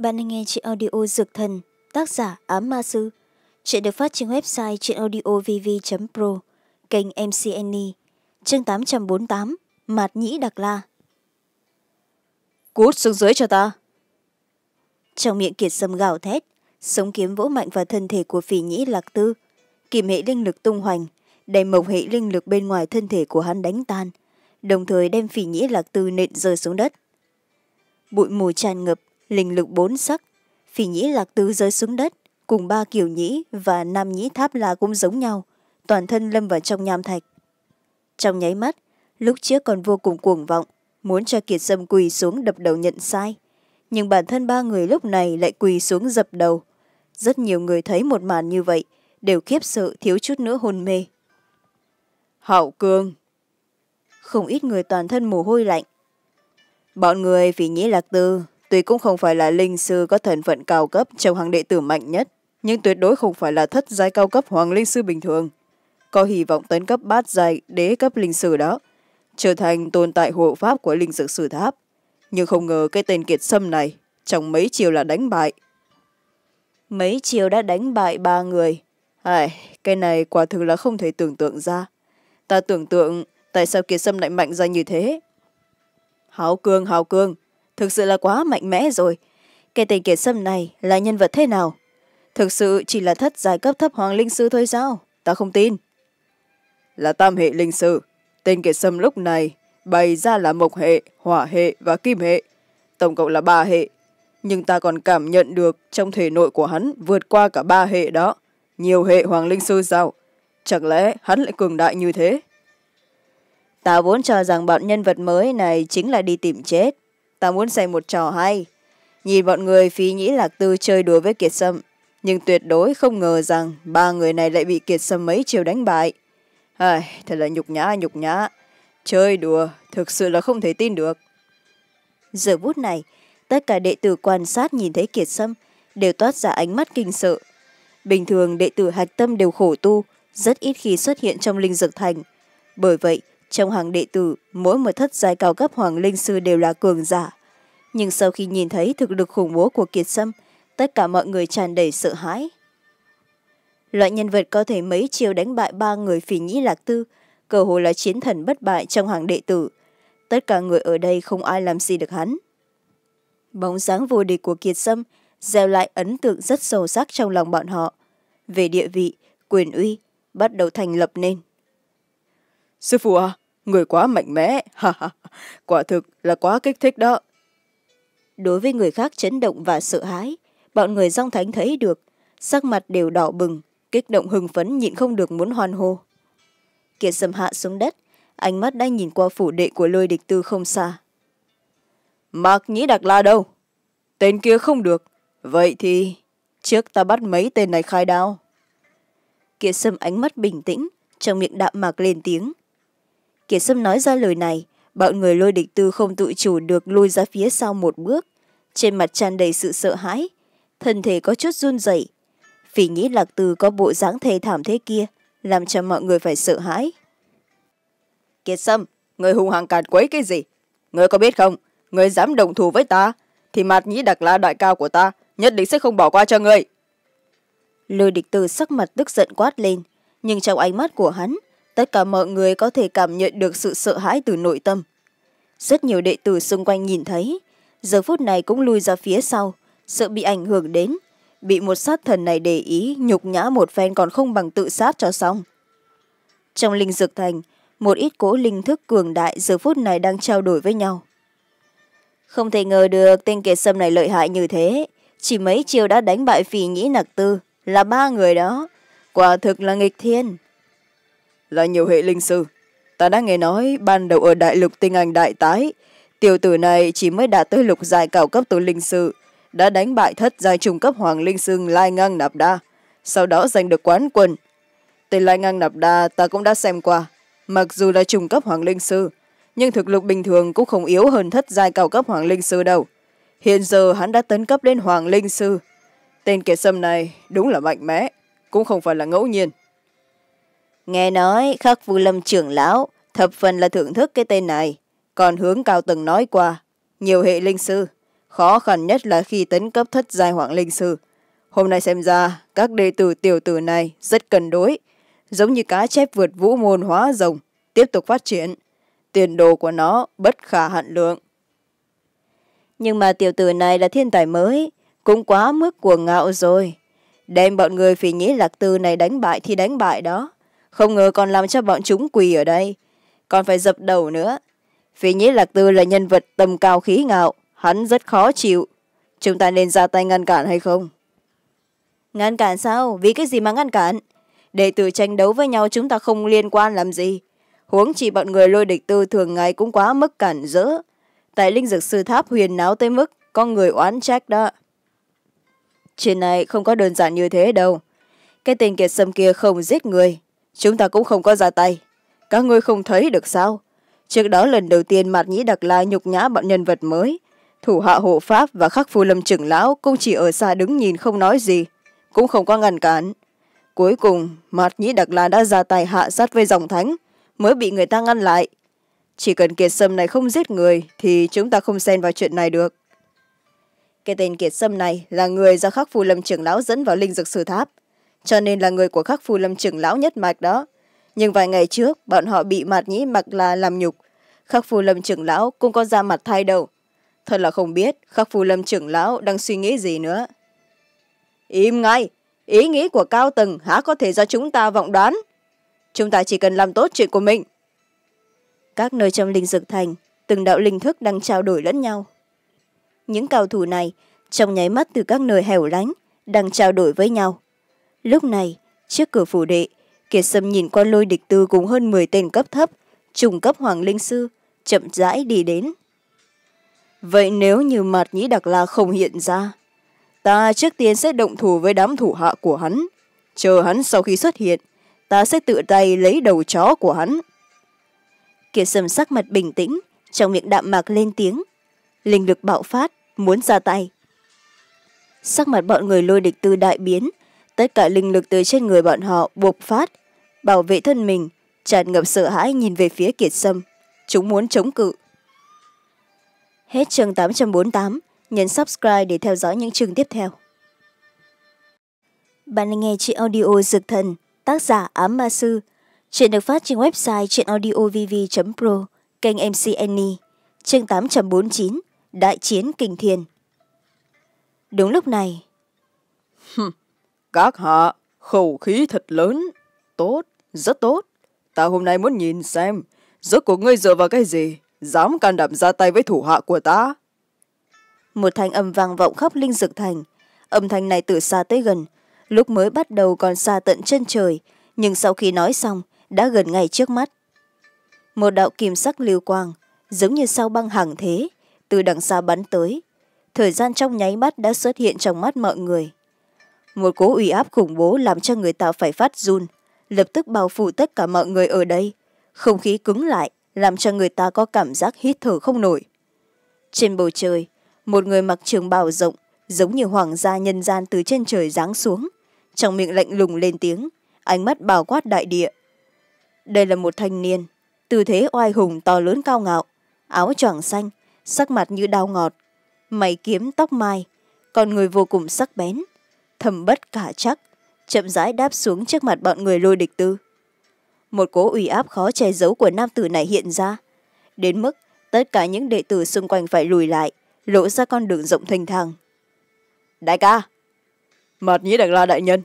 Bạn đang nghe chuyện audio Dược Thần, tác giả Ám Ma Sư. Chuyện được phát trên website chuyenaudiovv.pro, kênh MC Annie, chương 848, Mạt Nhĩ Đặc La. Cút xuống dưới cho ta. Trong miệng kiệt sâm gào thét, sống kiếm vỗ mạnh vào thân thể của phỉ nhĩ lạc tư. Kìm hệ linh lực tung hoành, đem mộc hệ linh lực bên ngoài thân thể của hắn đánh tan, đồng thời đem phỉ nhĩ lạc tư nện rơi xuống đất. Bụi mù tràn ngập, linh lực bốn sắc phỉ nhĩ lạc tứ rơi xuống đất cùng ba kiểu nhĩ và nam nhĩ tháp là cũng giống nhau toàn thân lâm vào trong nham thạch trong nháy mắt lúc trước còn vô cùng cuồng vọng muốn cho kiệt sâm quỳ xuống đập đầu nhận sai nhưng bản thân ba người lúc này lại quỳ xuống dập đầu rất nhiều người thấy một màn như vậy đều khiếp sợ thiếu chút nữa hôn mê hậu cương không ít người toàn thân mồ hôi lạnh bọn người vì nhĩ lạc tư tuy cũng không phải là linh sư có thần phận cao cấp trong hàng đệ tử mạnh nhất nhưng tuyệt đối không phải là thất giai cao cấp hoàng linh sư bình thường có hy vọng tấn cấp bát giai đế cấp linh sư đó trở thành tồn tại hộ pháp của linh dược sử tháp nhưng không ngờ cái tên kiệt sâm này trong mấy chiều là đánh bại mấy chiều đã đánh bại ba người ai à, cái này quả thực là không thể tưởng tượng ra ta tưởng tượng tại sao kiệt sâm lại mạnh ra như thế hào cường hào cường thực sự là quá mạnh mẽ rồi cái tên kiệt sâm này là nhân vật thế nào thực sự chỉ là thất giai cấp thấp hoàng linh sư thôi sao ta không tin là tam hệ linh sư tên kiệt sâm lúc này bày ra là mộc hệ hỏa hệ và kim hệ tổng cộng là ba hệ nhưng ta còn cảm nhận được trong thể nội của hắn vượt qua cả ba hệ đó nhiều hệ hoàng linh sư sao chẳng lẽ hắn lại cường đại như thế ta vốn cho rằng bọn nhân vật mới này chính là đi tìm chết ta muốn xây một trò hay nhìn bọn người phí nhĩ lạc tư chơi đùa với kiệt sâm nhưng tuyệt đối không ngờ rằng ba người này lại bị kiệt sâm mấy chiều đánh bại ai thật là nhục nhã nhục nhã chơi đùa thực sự là không thể tin được giờ phút này tất cả đệ tử quan sát nhìn thấy kiệt sâm đều toát ra ánh mắt kinh sợ bình thường đệ tử hạch tâm đều khổ tu rất ít khi xuất hiện trong linh dược thành bởi vậy trong hàng đệ tử mỗi một thất giai cao cấp hoàng linh sư đều là cường giả nhưng sau khi nhìn thấy thực lực khủng bố của kiệt sâm tất cả mọi người tràn đầy sợ hãi loại nhân vật có thể mấy chiều đánh bại ba người phỉ nhĩ lạc tư cơ hồ là chiến thần bất bại trong hàng đệ tử tất cả người ở đây không ai làm gì được hắn bóng dáng vô địch của kiệt sâm gieo lại ấn tượng rất sâu sắc trong lòng bọn họ về địa vị quyền uy bắt đầu thành lập nên sư phụ à người quá mạnh mẽ ha ha quả thực là quá kích thích đó đối với người khác chấn động và sợ hãi bọn người dong thánh thấy được sắc mặt đều đỏ bừng kích động hừng phấn nhịn không được muốn hoan hô kiệt sầm hạ xuống đất ánh mắt đang nhìn qua phủ đệ của lôi địch tư không xa mạc nhĩ đặc la đâu tên kia không được vậy thì trước ta bắt mấy tên này khai đao kiệt sầm ánh mắt bình tĩnh trong miệng đạm mạc lên tiếng kiệt sâm nói ra lời này bọn người lôi địch tư không tự chủ được lôi ra phía sau một bước trên mặt tràn đầy sự sợ hãi thân thể có chút run rẩy phỉ nhĩ lạc từ có bộ dáng thê thảm thế kia làm cho mọi người phải sợ hãi kiệt sâm người hùng hằng càn quấy cái gì người có biết không người dám đồng thù với ta thì mạt nhĩ đặc la đại cao của ta nhất định sẽ không bỏ qua cho người lôi địch từ sắc mặt tức giận quát lên nhưng trong ánh mắt của hắn tất cả mọi người có thể cảm nhận được sự sợ hãi từ nội tâm rất nhiều đệ tử xung quanh nhìn thấy giờ phút này cũng lui ra phía sau sợ bị ảnh hưởng đến bị một sát thần này để ý nhục nhã một phen còn không bằng tự sát cho xong trong linh dược thành một ít cỗ linh thức cường đại giờ phút này đang trao đổi với nhau không thể ngờ được tên kẻ sâm này lợi hại như thế chỉ mấy chiều đã đánh bại phì nhĩ nặc tư là ba người đó quả thực là nghịch thiên là nhiều hệ linh sư ta đã nghe nói ban đầu ở đại lục tinh anh đại tái tiểu tử này chỉ mới đạt tới lục giai cao cấp từ linh sư đã đánh bại thất giai trung cấp hoàng linh sư lai ngang nạp đa sau đó giành được quán quân tên lai ngang nạp đa ta cũng đã xem qua mặc dù là trung cấp hoàng linh sư nhưng thực lực bình thường cũng không yếu hơn thất giai cao cấp hoàng linh sư đâu hiện giờ hắn đã tấn cấp đến hoàng linh sư tên kẻ sâm này đúng là mạnh mẽ cũng không phải là ngẫu nhiên nghe nói khắc vu lâm trưởng lão thập phần là thưởng thức cái tên này còn hướng cao từng nói qua nhiều hệ linh sư khó khăn nhất là khi tấn cấp thất giai hoàng linh sư hôm nay xem ra các đệ tử tiểu tử này rất cần đối giống như cá chép vượt vũ môn hóa rồng tiếp tục phát triển tiền đồ của nó bất khả hạn lượng nhưng mà tiểu tử này là thiên tài mới cũng quá mức cuồng ngạo rồi đem bọn người phỉ nhĩ lạc tư này đánh bại thì đánh bại đó không ngờ còn làm cho bọn chúng quỳ ở đây còn phải dập đầu nữa vì nhĩ lạc tư là nhân vật tầm cao khí ngạo hắn rất khó chịu chúng ta nên ra tay ngăn cản hay không ngăn cản sao vì cái gì mà ngăn cản đệ tử tranh đấu với nhau chúng ta không liên quan làm gì huống chỉ bọn người lôi địch tư thường ngày cũng quá mức cản rỡ tại linh dược sư tháp huyền náo tới mức có người oán trách đó chuyện này không có đơn giản như thế đâu cái tên kiệt sâm kia không giết người chúng ta cũng không có ra tay các ngươi không thấy được sao trước đó lần đầu tiên mạt nhĩ đặc la nhục nhã bọn nhân vật mới thủ hạ hộ pháp và khắc phu lâm trưởng lão cũng chỉ ở xa đứng nhìn không nói gì cũng không có ngăn cản cuối cùng mạt nhĩ đặc la đã ra tay hạ sát với dòng thánh mới bị người ta ngăn lại chỉ cần kiệt sâm này không giết người thì chúng ta không xen vào chuyện này được cái tên kiệt sâm này là người do khắc phù lâm trưởng lão dẫn vào linh dược sư tháp cho nên là người của khắc phù lâm trưởng lão nhất mạch đó nhưng vài ngày trước bọn họ bị mạt nhĩ mặc là làm nhục khắc phù lâm trưởng lão cũng có ra mặt thay đầu thật là không biết khắc phù lâm trưởng lão đang suy nghĩ gì nữa im ngay ý nghĩ của cao tầng há có thể do chúng ta vọng đoán chúng ta chỉ cần làm tốt chuyện của mình các nơi trong linh dược thành từng đạo linh thức đang trao đổi lẫn nhau những cao thủ này trong nháy mắt từ các nơi hẻo lánh đang trao đổi với nhau lúc này trước cửa phủ đệ kiệt sâm nhìn qua lôi địch tư cùng hơn m tên cấp thấp trùng cấp hoàng linh sư chậm rãi đi đến vậy nếu như mặt nhĩ đặc la không hiện ra ta trước tiên sẽ động thủ với đám thủ hạ của hắn chờ hắn sau khi xuất hiện ta sẽ tự tay lấy đầu chó của hắn kiệt sâm sắc mặt bình tĩnh trong miệng đạm mạc lên tiếng linh lực bạo phát muốn ra tay sắc mặt bọn người lôi địch tư đại biến tất cả linh lực từ trên người bọn họ buộc phát bảo vệ thân mình tràn ngập sợ hãi nhìn về phía kiệt sâm chúng muốn chống cự hết chương tám trăm bốn mươi tám nhấn subscribe để theo dõi những chương tiếp theo bạn đang nghe chuyện audio dược thần tác giả ám ma sư chuyện được phát trên website chuyện audio vv pro kênh mc annie chương tám trăm bốn mươi chín đại chiến kình thiên đúng lúc này các hạ, khẩu khí thật lớn. Tốt, rất tốt. Ta hôm nay muốn nhìn xem, rốt của ngươi dựa vào cái gì, dám can đảm ra tay với thủ hạ của ta. Một thanh âm vang vọng khắp linh dược thành. Âm thanh này từ xa tới gần, lúc mới bắt đầu còn xa tận chân trời, nhưng sau khi nói xong, đã gần ngay trước mắt. Một đạo kim sắc lưu quang, giống như sao băng hàng thế, từ đằng xa bắn tới. Thời gian trong nháy mắt đã xuất hiện trong mắt mọi người một cố uy áp khủng bố làm cho người ta phải phát run lập tức bao phủ tất cả mọi người ở đây không khí cứng lại làm cho người ta có cảm giác hít thở không nổi trên bầu trời một người mặc trường bào rộng giống như hoàng gia nhân gian từ trên trời giáng xuống trong miệng lạnh lùng lên tiếng ánh mắt bao quát đại địa đây là một thanh niên tư thế oai hùng to lớn cao ngạo áo choàng xanh sắc mặt như đau ngọt mày kiếm tóc mai còn người vô cùng sắc bén thầm bất cả chắc chậm rãi đáp xuống trước mặt bọn người lôi địch tư một cố ủy áp khó che giấu của nam tử này hiện ra đến mức tất cả những đệ tử xung quanh phải lùi lại lộ ra con đường rộng thênh thang đại ca mật nhĩ đặc la đại nhân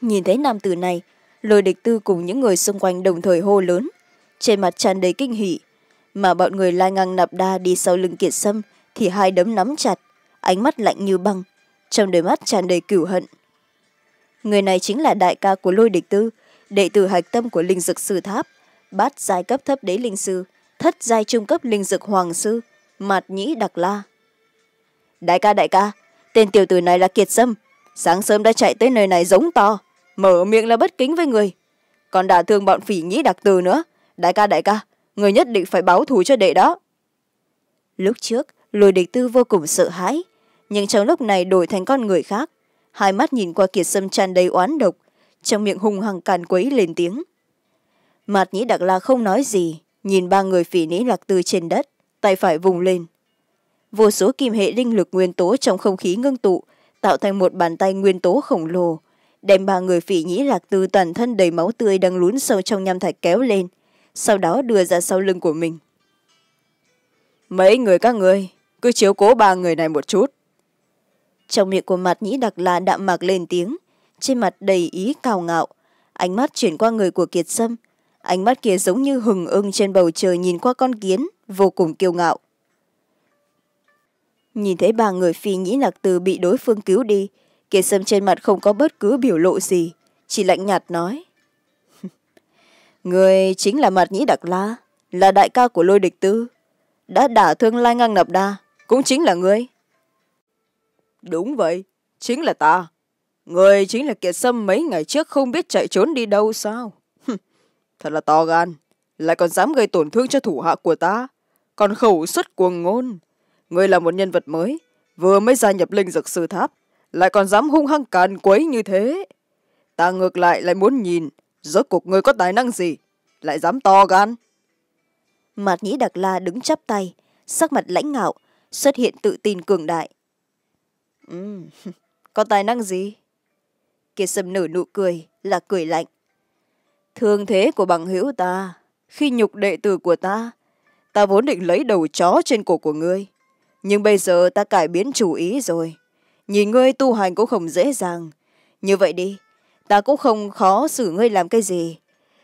nhìn thấy nam tử này lôi địch tư cùng những người xung quanh đồng thời hô lớn trên mặt tràn đầy kinh hỉ mà bọn người lai ngang nạp đa đi sau lưng kiệt sâm thì hai đấm nắm chặt ánh mắt lạnh như băng trong đôi mắt tràn đầy cửu hận người này chính là đại ca của lôi địch tư đệ tử hạch tâm của linh dực sư tháp bát giai cấp thấp đế linh sư thất giai trung cấp linh dực hoàng sư mạt nhĩ đặc la đại ca đại ca tên tiểu tử này là kiệt sâm sáng sớm đã chạy tới nơi này giống to mở miệng là bất kính với người còn đả thương bọn phỉ nhĩ đặc từ nữa đại ca đại ca người nhất định phải báo thù cho đệ đó lúc trước lôi địch tư vô cùng sợ hãi nhưng trong lúc này đổi thành con người khác hai mắt nhìn qua kiệt sâm tràn đầy oán độc trong miệng hùng hăng càn quấy lên tiếng mạt nhĩ đặc la không nói gì nhìn ba người phỉ nĩ lạc tư trên đất tay phải vùng lên vô số kim hệ linh lực nguyên tố trong không khí ngưng tụ tạo thành một bàn tay nguyên tố khổng lồ đem ba người phỉ nhĩ lạc tư toàn thân đầy máu tươi đang lún sâu trong nham thạch kéo lên sau đó đưa ra sau lưng của mình mấy người các người cứ chiếu cố ba người này một chút trong miệng của mặt nhĩ đặc là đạm mạc lên tiếng trên mặt đầy ý cao ngạo ánh mắt chuyển qua người của kiệt sâm ánh mắt kia giống như hừng ưng trên bầu trời nhìn qua con kiến vô cùng kiêu ngạo nhìn thấy ba người phi nhĩ lạc từ bị đối phương cứu đi kiệt sâm trên mặt không có bất cứ biểu lộ gì chỉ lạnh nhạt nói người chính là mặt nhĩ đặc la là đại ca của lôi địch tư đã đả thương lai ngang nập đa cũng chính là ngươi đúng vậy chính là ta người chính là kiệt sâm mấy ngày trước không biết chạy trốn đi đâu sao thật là to gan lại còn dám gây tổn thương cho thủ hạ của ta còn khẩu suất cuồng ngôn người là một nhân vật mới vừa mới gia nhập linh dược sư tháp lại còn dám hung hăng càn quấy như thế ta ngược lại lại muốn nhìn rốt cuộc người có tài năng gì lại dám to gan mặt nhĩ đặc la đứng chắp tay sắc mặt lãnh ngạo xuất hiện tự tin cường đại Ừ. có tài năng gì kiệt sâm nở nụ cười là cười lạnh thương thế của bằng hữu ta khi nhục đệ tử của ta ta vốn định lấy đầu chó trên cổ của ngươi nhưng bây giờ ta cải biến chủ ý rồi nhìn ngươi tu hành cũng không dễ dàng như vậy đi ta cũng không khó xử ngươi làm cái gì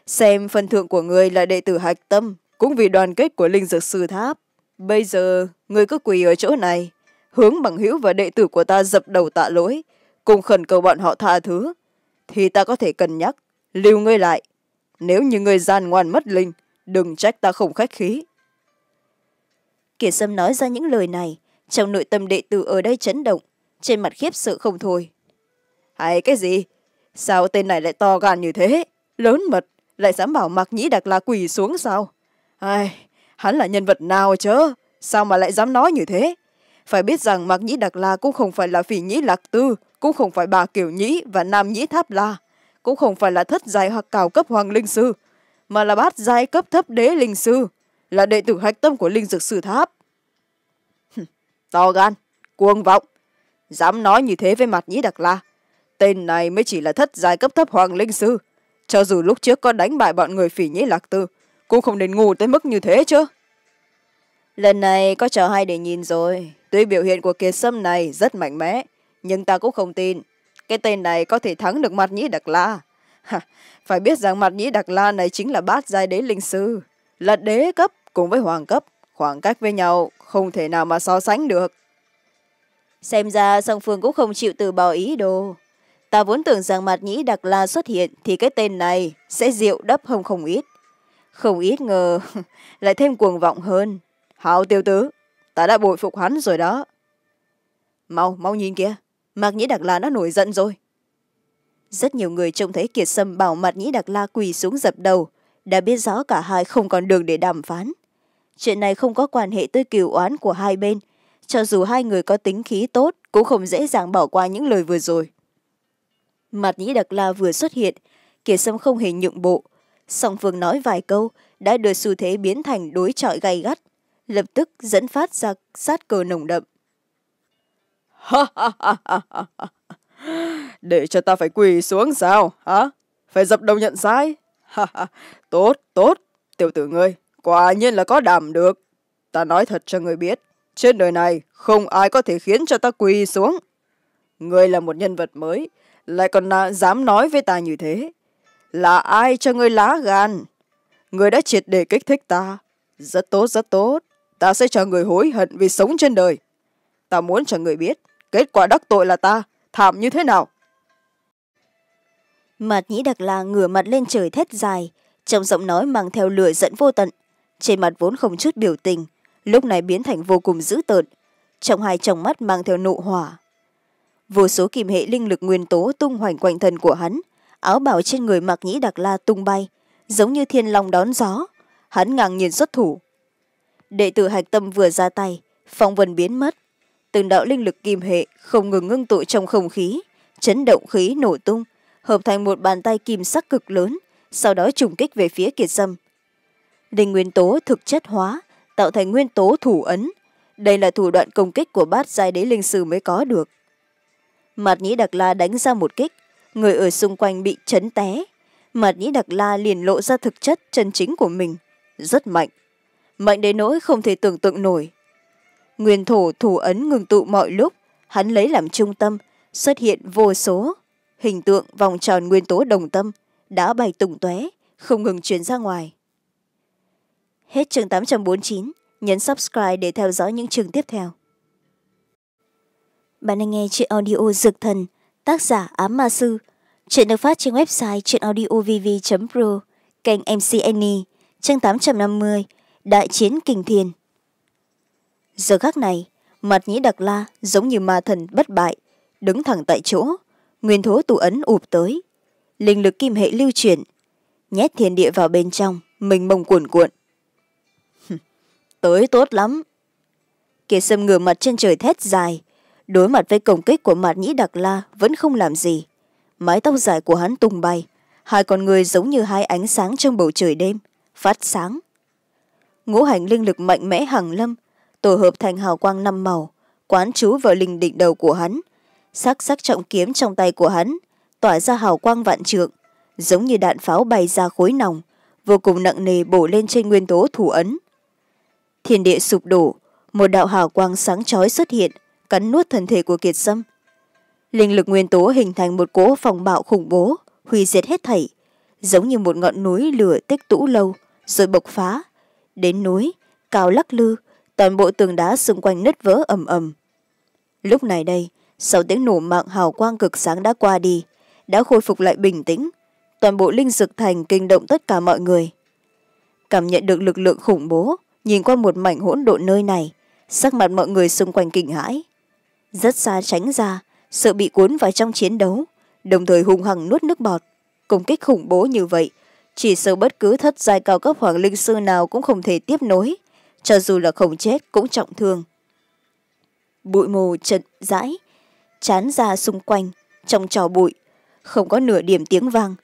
xem phần thượng của ngươi là đệ tử hạch tâm cũng vì đoàn kết của linh dược sư tháp bây giờ ngươi cứ quỳ ở chỗ này hướng bằng hữu và đệ tử của ta dập đầu tạ lỗi cùng khẩn cầu bọn họ tha thứ thì ta có thể cân nhắc lưu ngươi lại nếu như ngươi gian ngoan mất linh đừng trách ta không khách khí kiệt sâm nói ra những lời này trong nội tâm đệ tử ở đây chấn động trên mặt khiếp sợ không thôi hay cái gì sao tên này lại to gan như thế lớn mật lại dám bảo mạc nhĩ đặc la quỳ xuống sao ai hắn là nhân vật nào chớ sao mà lại dám nói như thế phải biết rằng mạc nhĩ đặc la cũng không phải là phỉ nhĩ lạc tư cũng không phải bà kiểu nhĩ và nam nhĩ tháp la cũng không phải là thất giai hoặc cào cấp hoàng linh sư mà là bát giai cấp thấp đế linh sư là đệ tử hạch tâm của linh dược sử tháp to gan cuồng vọng dám nói như thế với mặt nhĩ đặc la tên này mới chỉ là thất giai cấp thấp hoàng linh sư cho dù lúc trước có đánh bại bọn người phỉ nhĩ lạc tư cũng không nên ngu tới mức như thế chứ lần này có chờ hai để nhìn rồi tuy biểu hiện của kiệt sâm này rất mạnh mẽ nhưng ta cũng không tin cái tên này có thể thắng được mặt nhĩ đặc la ha, phải biết rằng mặt nhĩ đặc la này chính là bát giai đế linh sư là đế cấp cùng với hoàng cấp khoảng cách với nhau không thể nào mà so sánh được xem ra song phương cũng không chịu từ bỏ ý đồ ta vốn tưởng rằng mặt nhĩ đặc la xuất hiện thì cái tên này sẽ rượu đắp hông không ít không ít ngờ lại thêm cuồng vọng hơn hào tiêu tứ ta đã bội phục hắn rồi đó mau mau nhìn kia, mạc nhĩ đặc la đã nổi giận rồi rất nhiều người trông thấy kiệt sâm bảo mặt nhĩ đặc la quỳ xuống dập đầu đã biết rõ cả hai không còn đường để đàm phán chuyện này không có quan hệ tới cửu oán của hai bên cho dù hai người có tính khí tốt cũng không dễ dàng bỏ qua những lời vừa rồi mặt nhĩ đặc la vừa xuất hiện kiệt sâm không hề nhượng bộ song phương nói vài câu đã đưa xu thế biến thành đối trọi gay gắt lập tức dẫn phát ra sát cơ nồng đậm để cho ta phải quỳ xuống sao hả phải dập đầu nhận sai tốt tốt tiểu tử ngươi quả nhiên là có đảm được ta nói thật cho người biết trên đời này không ai có thể khiến cho ta quỳ xuống ngươi là một nhân vật mới lại còn là dám nói với ta như thế là ai cho ngươi lá gan ngươi đã triệt để kích thích ta rất tốt rất tốt ta sẽ cho người hối hận vì sống trên đời ta muốn cho người biết kết quả đắc tội là ta thảm như thế nào mặt nhĩ đặc là ngửa mặt lên trời thét dài trong giọng nói mang theo lửa giận vô tận trên mặt vốn không chút biểu tình lúc này biến thành vô cùng dữ tợn trong hai tròng mắt mang theo nụ hỏa vô số kìm hệ linh lực nguyên tố tung hoành quanh thân của hắn áo bảo trên người mạc nhĩ đặc la tung bay giống như thiên long đón gió hắn ngang nhiên xuất thủ đệ tử hạch tâm vừa ra tay phong vân biến mất từng đạo linh lực kim hệ không ngừng ngưng tụ trong không khí chấn động khí nổ tung hợp thành một bàn tay kim sắc cực lớn sau đó trùng kích về phía kiệt sâm linh nguyên tố thực chất hóa tạo thành nguyên tố thủ ấn đây là thủ đoạn công kích của bát giai đế linh sư mới có được mạt nhĩ đặc la đánh ra một kích người ở xung quanh bị chấn té mạt nhĩ đặc la liền lộ ra thực chất chân chính của mình rất mạnh mạnh đến nỗi không thể tưởng tượng nổi nguyên thủ thủ ấn ngừng tụ mọi lúc hắn lấy làm trung tâm xuất hiện vô số hình tượng vòng tròn nguyên tố đồng tâm đã bay tùng tóe không ngừng truyền ra ngoài hết chương tám trăm bốn mươi chín nhấn subscribe để theo dõi những chương tiếp theo bạn đang nghe chuyện audio dược thần tác giả ám ma sư chuyện được phát trên website chuyện audiovv pro kênh mc annie chương tám trăm năm mươi đại chiến kinh thiên giờ khác này mặt nhĩ đặc la giống như ma thần bất bại đứng thẳng tại chỗ nguyên thố tù ấn ụp tới linh lực kim hệ lưu chuyển nhét thiên địa vào bên trong mình mông cuồn cuộn tới tốt lắm kẻ sâm ngửa mặt trên trời thét dài đối mặt với công kích của mặt nhĩ đặc la vẫn không làm gì mái tóc dài của hắn tung bay hai con người giống như hai ánh sáng trong bầu trời đêm phát sáng ngũ hành linh lực mạnh mẽ hàng lâm tổ hợp thành hào quang năm màu quán chú vào linh đỉnh đầu của hắn sắc sắc trọng kiếm trong tay của hắn tỏa ra hào quang vạn trượng giống như đạn pháo bay ra khối nòng vô cùng nặng nề bổ lên trên nguyên tố thủ ấn thiên địa sụp đổ một đạo hào quang sáng chói xuất hiện cắn nuốt thân thể của kiệt sâm linh lực nguyên tố hình thành một cỗ phòng bạo khủng bố hủy diệt hết thảy giống như một ngọn núi lửa tích tũ lâu rồi bộc phá đến núi cao lắc lư toàn bộ tường đá xung quanh nứt vỡ ầm ầm lúc này đây sau tiếng nổ mạng hào quang cực sáng đã qua đi đã khôi phục lại bình tĩnh toàn bộ linh dực thành kinh động tất cả mọi người cảm nhận được lực lượng khủng bố nhìn qua một mảnh hỗn độn nơi này sắc mặt mọi người xung quanh kinh hãi rất xa tránh ra sợ bị cuốn vào trong chiến đấu đồng thời hùng hăng nuốt nước bọt công kích khủng bố như vậy chỉ sợ bất cứ thất giai cao cấp hoàng linh sư nào cũng không thể tiếp nối cho dù là không chết cũng trọng thương bụi mù chật rãi chán ra xung quanh trong trò bụi không có nửa điểm tiếng vang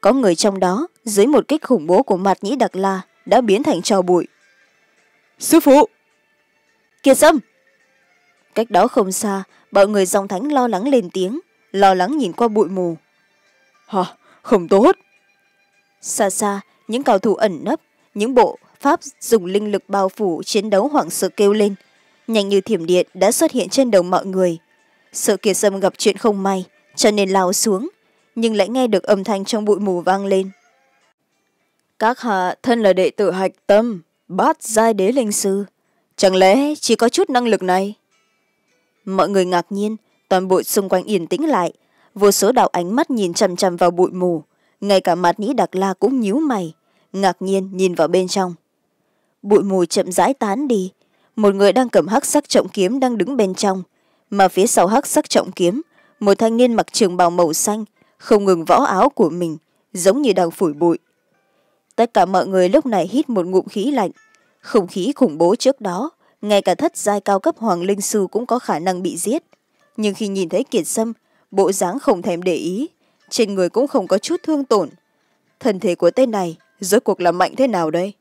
có người trong đó dưới một kích khủng bố của mặt nhĩ đặc la đã biến thành trò bụi sư phụ kiệt sâm cách đó không xa bọn người dòng thánh lo lắng lên tiếng lo lắng nhìn qua bụi mù hả không tốt xa xa những cầu thủ ẩn nấp những bộ pháp dùng linh lực bao phủ chiến đấu hoảng sợ kêu lên nhanh như thiểm điện đã xuất hiện trên đầu mọi người sợ kiệt sâm gặp chuyện không may cho nên lao xuống nhưng lại nghe được âm thanh trong bụi mù vang lên các hạ thân là đệ tử hạch tâm bát giai đế linh sư chẳng lẽ chỉ có chút năng lực này mọi người ngạc nhiên toàn bộ xung quanh yên tĩnh lại vô số đạo ánh mắt nhìn chằm chằm vào bụi mù ngay cả mặt nhĩ đặc la cũng nhíu mày ngạc nhiên nhìn vào bên trong bụi mù chậm rãi tán đi một người đang cầm hắc sắc trọng kiếm đang đứng bên trong mà phía sau hắc sắc trọng kiếm một thanh niên mặc trường bào màu xanh không ngừng võ áo của mình giống như đang phủi bụi tất cả mọi người lúc này hít một ngụm khí lạnh không khí khủng bố trước đó ngay cả thất giai cao cấp hoàng linh sư cũng có khả năng bị giết nhưng khi nhìn thấy kiệt sâm bộ dáng không thèm để ý trên người cũng không có chút thương tổn thân thể của tên này rốt cuộc là mạnh thế nào đây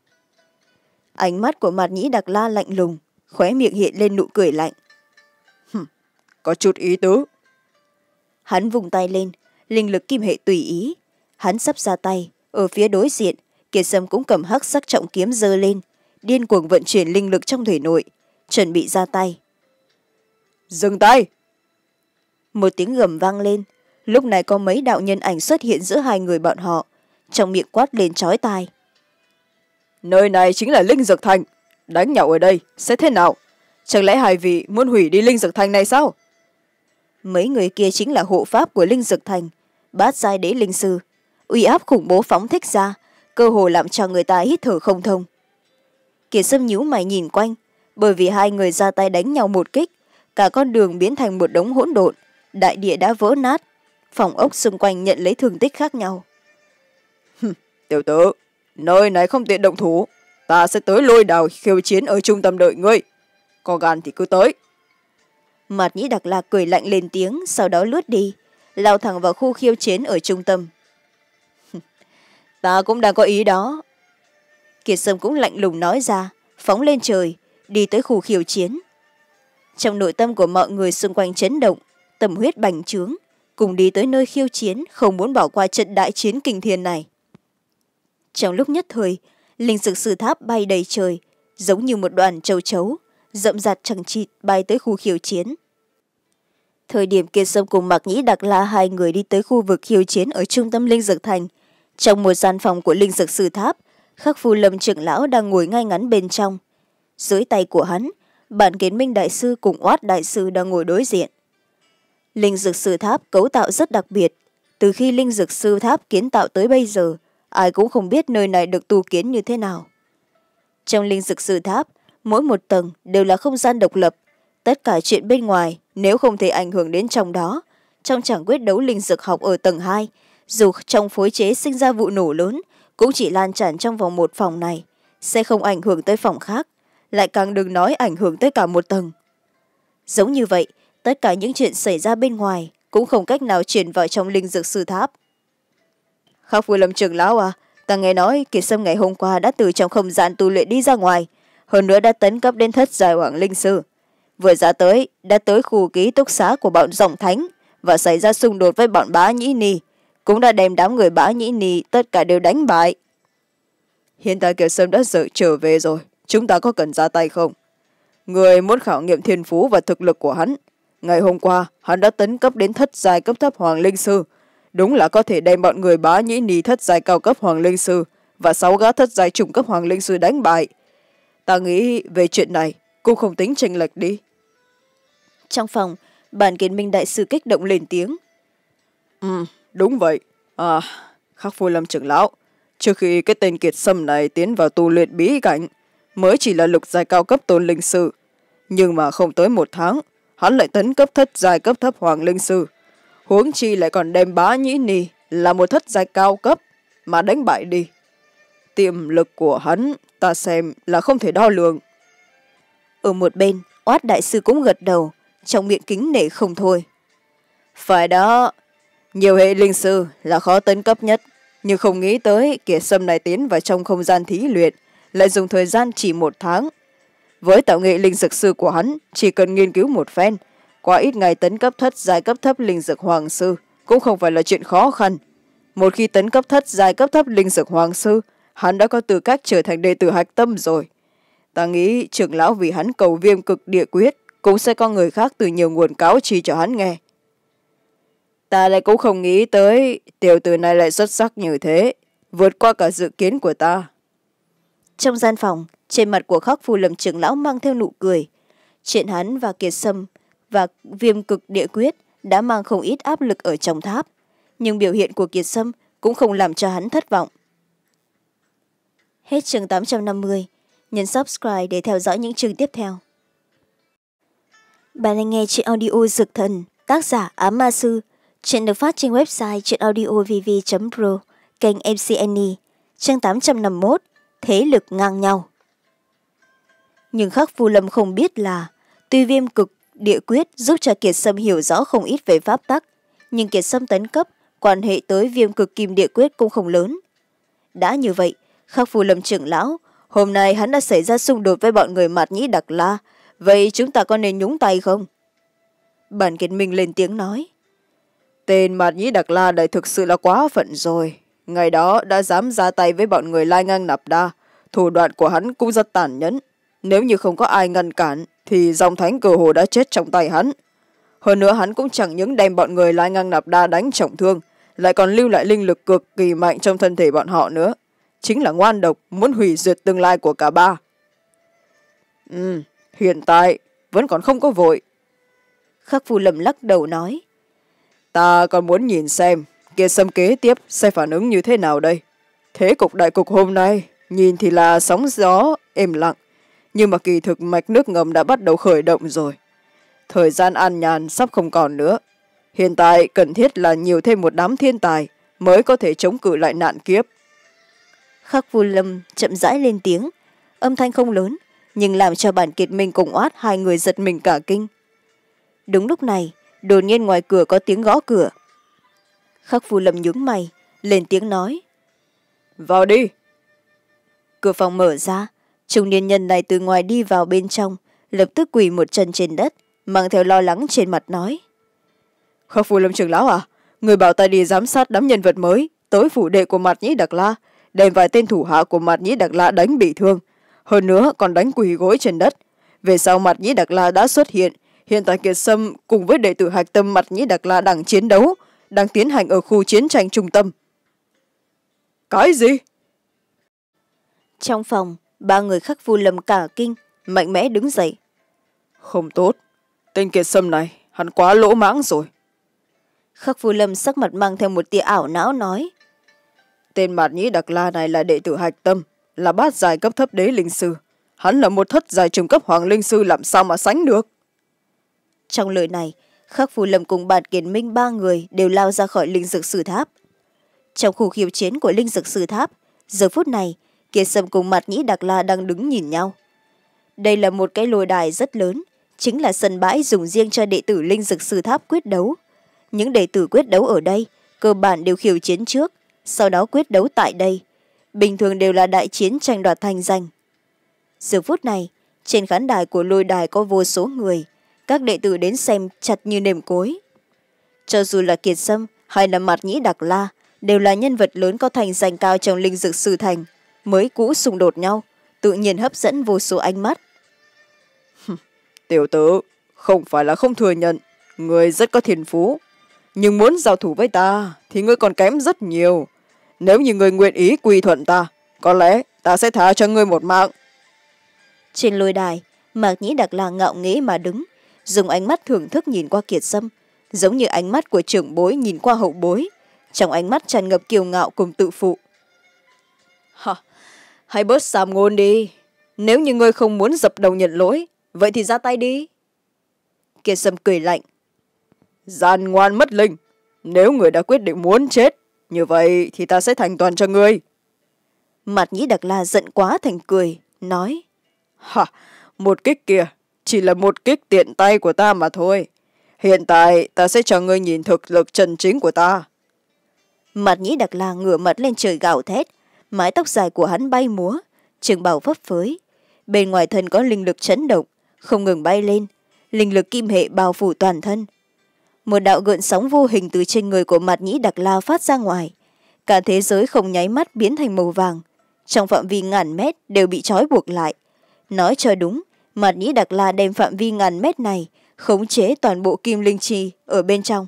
ánh mắt của mạt nhĩ đặc la lạnh lùng khóe miệng hiện lên nụ cười lạnh có chút ý tứ hắn vùng tay lên linh lực kim hệ tùy ý hắn sắp ra tay ở phía đối diện kiệt sâm cũng cầm hắc sắc trọng kiếm giơ lên điên cuồng vận chuyển linh lực trong thể nội chuẩn bị ra tay dừng tay một tiếng gầm vang lên lúc này có mấy đạo nhân ảnh xuất hiện giữa hai người bọn họ trong miệng quát lên trói tai nơi này chính là linh dược thành đánh nhau ở đây sẽ thế nào chẳng lẽ hai vị muốn hủy đi linh dược thành này sao mấy người kia chính là hộ pháp của linh dược thành bát giai đế linh sư uy áp khủng bố phóng thích ra cơ hồ làm cho người ta hít thở không thông kiệt sâm nhíu mày nhìn quanh bởi vì hai người ra tay đánh nhau một kích cả con đường biến thành một đống hỗn độn đại địa đã vỡ nát phòng ốc xung quanh nhận lấy thương tích khác nhau tiểu tử nơi này không tiện động thủ ta sẽ tới lôi đào khiêu chiến ở trung tâm đợi ngươi có gan thì cứ tới mặt nhĩ đặc lạc cười lạnh lên tiếng sau đó lướt đi lao thẳng vào khu khiêu chiến ở trung tâm ta cũng đang có ý đó kiệt sâm cũng lạnh lùng nói ra phóng lên trời đi tới khu khiêu chiến trong nội tâm của mọi người xung quanh chấn động tầm huyết bành trướng cùng đi tới nơi khiêu chiến không muốn bỏ qua trận đại chiến kinh thiên này trong lúc nhất thời linh sực sư tháp bay đầy trời giống như một đoàn châu chấu rậm rạt chẳng chịt bay tới khu khiêu chiến thời điểm kiệt sâm cùng mạc nhĩ đặc la hai người đi tới khu vực khiêu chiến ở trung tâm linh dược thành trong một gian phòng của linh dược sư tháp khắc phu lâm trưởng lão đang ngồi ngay ngắn bên trong dưới tay của hắn bản kiến minh đại sư cùng oát đại sư đang ngồi đối diện linh dược sư tháp cấu tạo rất đặc biệt từ khi linh dược sư tháp kiến tạo tới bây giờ ai cũng không biết nơi này được tu kiến như thế nào trong linh dược sư tháp mỗi một tầng đều là không gian độc lập tất cả chuyện bên ngoài nếu không thể ảnh hưởng đến trong đó trong chẳng quyết đấu linh dược học ở tầng hai dù trong phối chế sinh ra vụ nổ lớn cũng chỉ lan tràn trong vòng một phòng này sẽ không ảnh hưởng tới phòng khác lại càng đừng nói ảnh hưởng tới cả một tầng giống như vậy tất cả những chuyện xảy ra bên ngoài cũng không cách nào chuyển vào trong linh dược sư tháp khắc vui lâm trường lão à ta nghe nói kỳ sâm ngày hôm qua đã từ trong không gian tu luyện đi ra ngoài hơn nữa đã tấn cấp đến thất dài hoàng linh sư vừa ra tới đã tới khu ký túc xá của bọn dòng thánh và xảy ra xung đột với bọn bá nhĩ ni cũng đã đem đám người bá nhĩ ni tất cả đều đánh bại hiện tại kiều sâm đã dự trở về rồi chúng ta có cần ra tay không người muốn khảo nghiệm thiên phú và thực lực của hắn ngày hôm qua hắn đã tấn cấp đến thất giai cấp thấp hoàng linh sư đúng là có thể đem bọn người bá nhĩ ni thất giai cao cấp hoàng linh sư và sáu gã thất giai trùng cấp hoàng linh sư đánh bại ta nghĩ về chuyện này cô không tính tranh lệch đi trong phòng bản kiến minh đại sư kích động lên tiếng ừ đúng vậy à khắc phu lâm trưởng lão trước khi cái tên kiệt sâm này tiến vào tu luyện bí cảnh mới chỉ là lục giai cao cấp tôn linh sư nhưng mà không tới một tháng hắn lại tấn cấp thất giai cấp thấp hoàng linh sư huống chi lại còn đem bá nhĩ ni là một thất giai cao cấp mà đánh bại đi tiềm lực của hắn ta xem là không thể đo lường ở một bên oát đại sư cũng gật đầu trong miệng kính nể không thôi phải đó nhiều hệ linh sư là khó tấn cấp nhất nhưng không nghĩ tới kẻ sâm này tiến vào trong không gian thí luyện lại dùng thời gian chỉ một tháng với tạo nghệ linh dược sư của hắn chỉ cần nghiên cứu một phen qua ít ngày tấn cấp thất giai cấp thấp linh dược hoàng sư cũng không phải là chuyện khó khăn một khi tấn cấp thất giai cấp thấp linh dược hoàng sư hắn đã có tư cách trở thành đệ tử hạch tâm rồi ta nghĩ trưởng lão vì hắn cầu viêm cực địa quyết cũng sẽ có người khác từ nhiều nguồn cáo chi cho hắn nghe ta lại cũng không nghĩ tới tiểu tử này lại xuất sắc như thế vượt qua cả dự kiến của ta trong gian phòng trên mặt của khắc phù lầm trưởng lão mang theo nụ cười chuyện hắn và kiệt sâm và viêm cực địa quyết đã mang không ít áp lực ở trong tháp nhưng biểu hiện của kiệt sâm cũng không làm cho hắn thất vọng hết chương 850, nhấn subscribe để theo dõi những chương tiếp theo bạn đang nghe chuyện audio dược thần tác giả ám ma sư chuyện được phát trên website chuyện audio vv pro kênh mc Annie, chương 851, thế lực ngang nhau nhưng khắc phu lâm không biết là tuy viêm cực địa quyết giúp cho kiệt sâm hiểu rõ không ít về pháp tắc nhưng kiệt sâm tấn cấp quan hệ tới viêm cực kim địa quyết cũng không lớn đã như vậy khắc phu lâm trưởng lão hôm nay hắn đã xảy ra xung đột với bọn người mạt nhĩ đặc la vậy chúng ta có nên nhúng tay không bản kiệt minh lên tiếng nói tên mạt nhĩ đặc la đây thực sự là quá phận rồi ngày đó đã dám ra tay với bọn người lai ngang nạp đa thủ đoạn của hắn cũng rất tàn nhẫn nếu như không có ai ngăn cản thì dòng thánh cờ hồ đã chết trong tay hắn hơn nữa hắn cũng chẳng những đem bọn người lai ngang nạp đa đánh trọng thương lại còn lưu lại linh lực cực kỳ mạnh trong thân thể bọn họ nữa chính là ngoan độc muốn hủy diệt tương lai của cả ba ừ hiện tại vẫn còn không có vội khắc phù lầm lắc đầu nói ta còn muốn nhìn xem kia xâm kế tiếp sẽ phản ứng như thế nào đây thế cục đại cục hôm nay nhìn thì là sóng gió êm lặng nhưng mà kỳ thực mạch nước ngầm đã bắt đầu khởi động rồi thời gian an nhàn sắp không còn nữa hiện tại cần thiết là nhiều thêm một đám thiên tài mới có thể chống cự lại nạn kiếp khắc vu lâm chậm rãi lên tiếng âm thanh không lớn nhưng làm cho bản kiệt minh cùng oát hai người giật mình cả kinh đúng lúc này đột nhiên ngoài cửa có tiếng gõ cửa khắc Phu lâm nhướng mày lên tiếng nói vào đi cửa phòng mở ra trung niên nhân này từ ngoài đi vào bên trong lập tức quỳ một chân trên đất mang theo lo lắng trên mặt nói khắc Phu lâm trưởng lão à người bảo ta đi giám sát đám nhân vật mới tối phủ đệ của mặt nhĩ đặc la đem vài tên thủ hạ của mặt nhĩ đặc la đánh bị thương hơn nữa còn đánh quỳ gối trên đất về sau mặt nhĩ đặc la đã xuất hiện hiện tại kiệt sâm cùng với đệ tử hạch tâm mặt nhĩ đặc la đang chiến đấu đang tiến hành ở khu chiến tranh trung tâm cái gì trong phòng ba người khắc vu lầm cả kinh mạnh mẽ đứng dậy không tốt tên kiệt sâm này hắn quá lỗ mãng rồi khắc vu lâm sắc mặt mang theo một tia ảo não nói tên mạt nhĩ đặc la này là đệ tử hạch tâm là bát giải cấp thấp đế linh sư hắn là một thất giải trùng cấp hoàng linh sư làm sao mà sánh được trong lời này khắc phù lâm cùng bạn kiến minh ba người đều lao ra khỏi linh dược sử tháp trong khu khiêu chiến của linh dược sử tháp giờ phút này kiệt sâm cùng mặt nhĩ đặc la đang đứng nhìn nhau đây là một cái lôi đài rất lớn chính là sân bãi dùng riêng cho đệ tử linh dược sư tháp quyết đấu những đệ tử quyết đấu ở đây cơ bản đều khiêu chiến trước sau đó quyết đấu tại đây bình thường đều là đại chiến tranh đoạt thành danh giờ phút này trên khán đài của lôi đài có vô số người các đệ tử đến xem chặt như nềm cối cho dù là kiệt sâm hay là mặt nhĩ đặc la đều là nhân vật lớn có thành danh cao trong linh dược sư thành mới cũ xung đột nhau tự nhiên hấp dẫn vô số ánh mắt tiểu tử không phải là không thừa nhận người rất có thiền phú nhưng muốn giao thủ với ta thì người còn kém rất nhiều nếu như người nguyện ý quỳ thuận ta có lẽ ta sẽ thả cho người một mạng trên lôi đài mạc nhĩ đặc là ngạo nghĩ mà đứng dùng ánh mắt thưởng thức nhìn qua kiệt sâm giống như ánh mắt của trưởng bối nhìn qua hậu bối trong ánh mắt tràn ngập kiều ngạo cùng tự phụ Hả? hãy bớt xàm ngôn đi nếu như ngươi không muốn dập đầu nhận lỗi vậy thì ra tay đi kiệt sâm cười lạnh giàn ngoan mất linh nếu người đã quyết định muốn chết như vậy thì ta sẽ thành toàn cho ngươi mặt nhĩ đặc la giận quá thành cười nói hả một kích kìa chỉ là một kích tiện tay của ta mà thôi hiện tại ta sẽ cho ngươi nhìn thực lực chân chính của ta mặt nhĩ đặc la ngửa mặt lên trời gào thét mái tóc dài của hắn bay múa trường bảo phấp phới bên ngoài thân có linh lực chấn động không ngừng bay lên linh lực kim hệ bao phủ toàn thân một đạo gợn sóng vô hình từ trên người của mặt nhĩ đặc la phát ra ngoài cả thế giới không nháy mắt biến thành màu vàng trong phạm vi ngàn mét đều bị trói buộc lại nói cho đúng mà nhĩ đặc la đem phạm vi ngàn mét này khống chế toàn bộ kim linh trì ở bên trong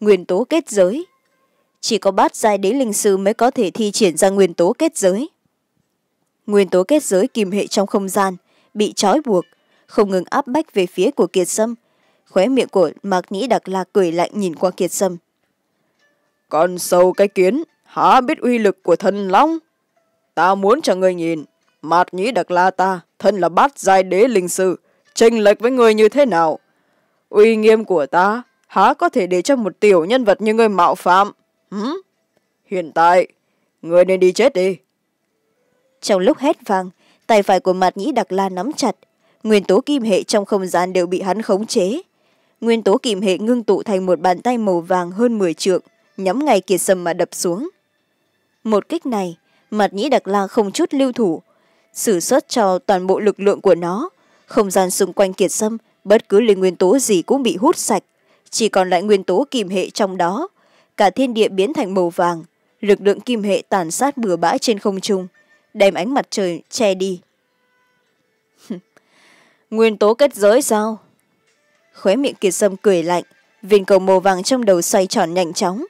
nguyên tố kết giới chỉ có bát giai đế linh sư mới có thể thi triển ra nguyên tố kết giới nguyên tố kết giới kìm hệ trong không gian bị trói buộc không ngừng áp bách về phía của kiệt sâm khóe miệng của mạc nhĩ đặc la cười lạnh nhìn qua kiệt sâm còn sâu cái kiến há biết uy lực của thần long ta muốn cho người nhìn mạt nhĩ đặc la ta thân là bát giai đế linh sư chênh lệch với người như thế nào uy nghiêm của ta há có thể để cho một tiểu nhân vật như người mạo phạm Hử? hiện tại người nên đi chết đi trong lúc hét vang tay phải của mạt nhĩ đặc la nắm chặt nguyên tố kim hệ trong không gian đều bị hắn khống chế nguyên tố kim hệ ngưng tụ thành một bàn tay màu vàng hơn mười trượng nhắm ngay kiệt sầm mà đập xuống một kích này mạt nhĩ đặc la không chút lưu thủ xử suất cho toàn bộ lực lượng của nó không gian xung quanh kiệt sâm bất cứ linh nguyên tố gì cũng bị hút sạch chỉ còn lại nguyên tố kìm hệ trong đó cả thiên địa biến thành màu vàng lực lượng kìm hệ tàn sát bừa bãi trên không trung đem ánh mặt trời che đi nguyên tố kết giới sao khóe miệng kiệt sâm cười lạnh viên cầu màu vàng trong đầu xoay tròn nhanh chóng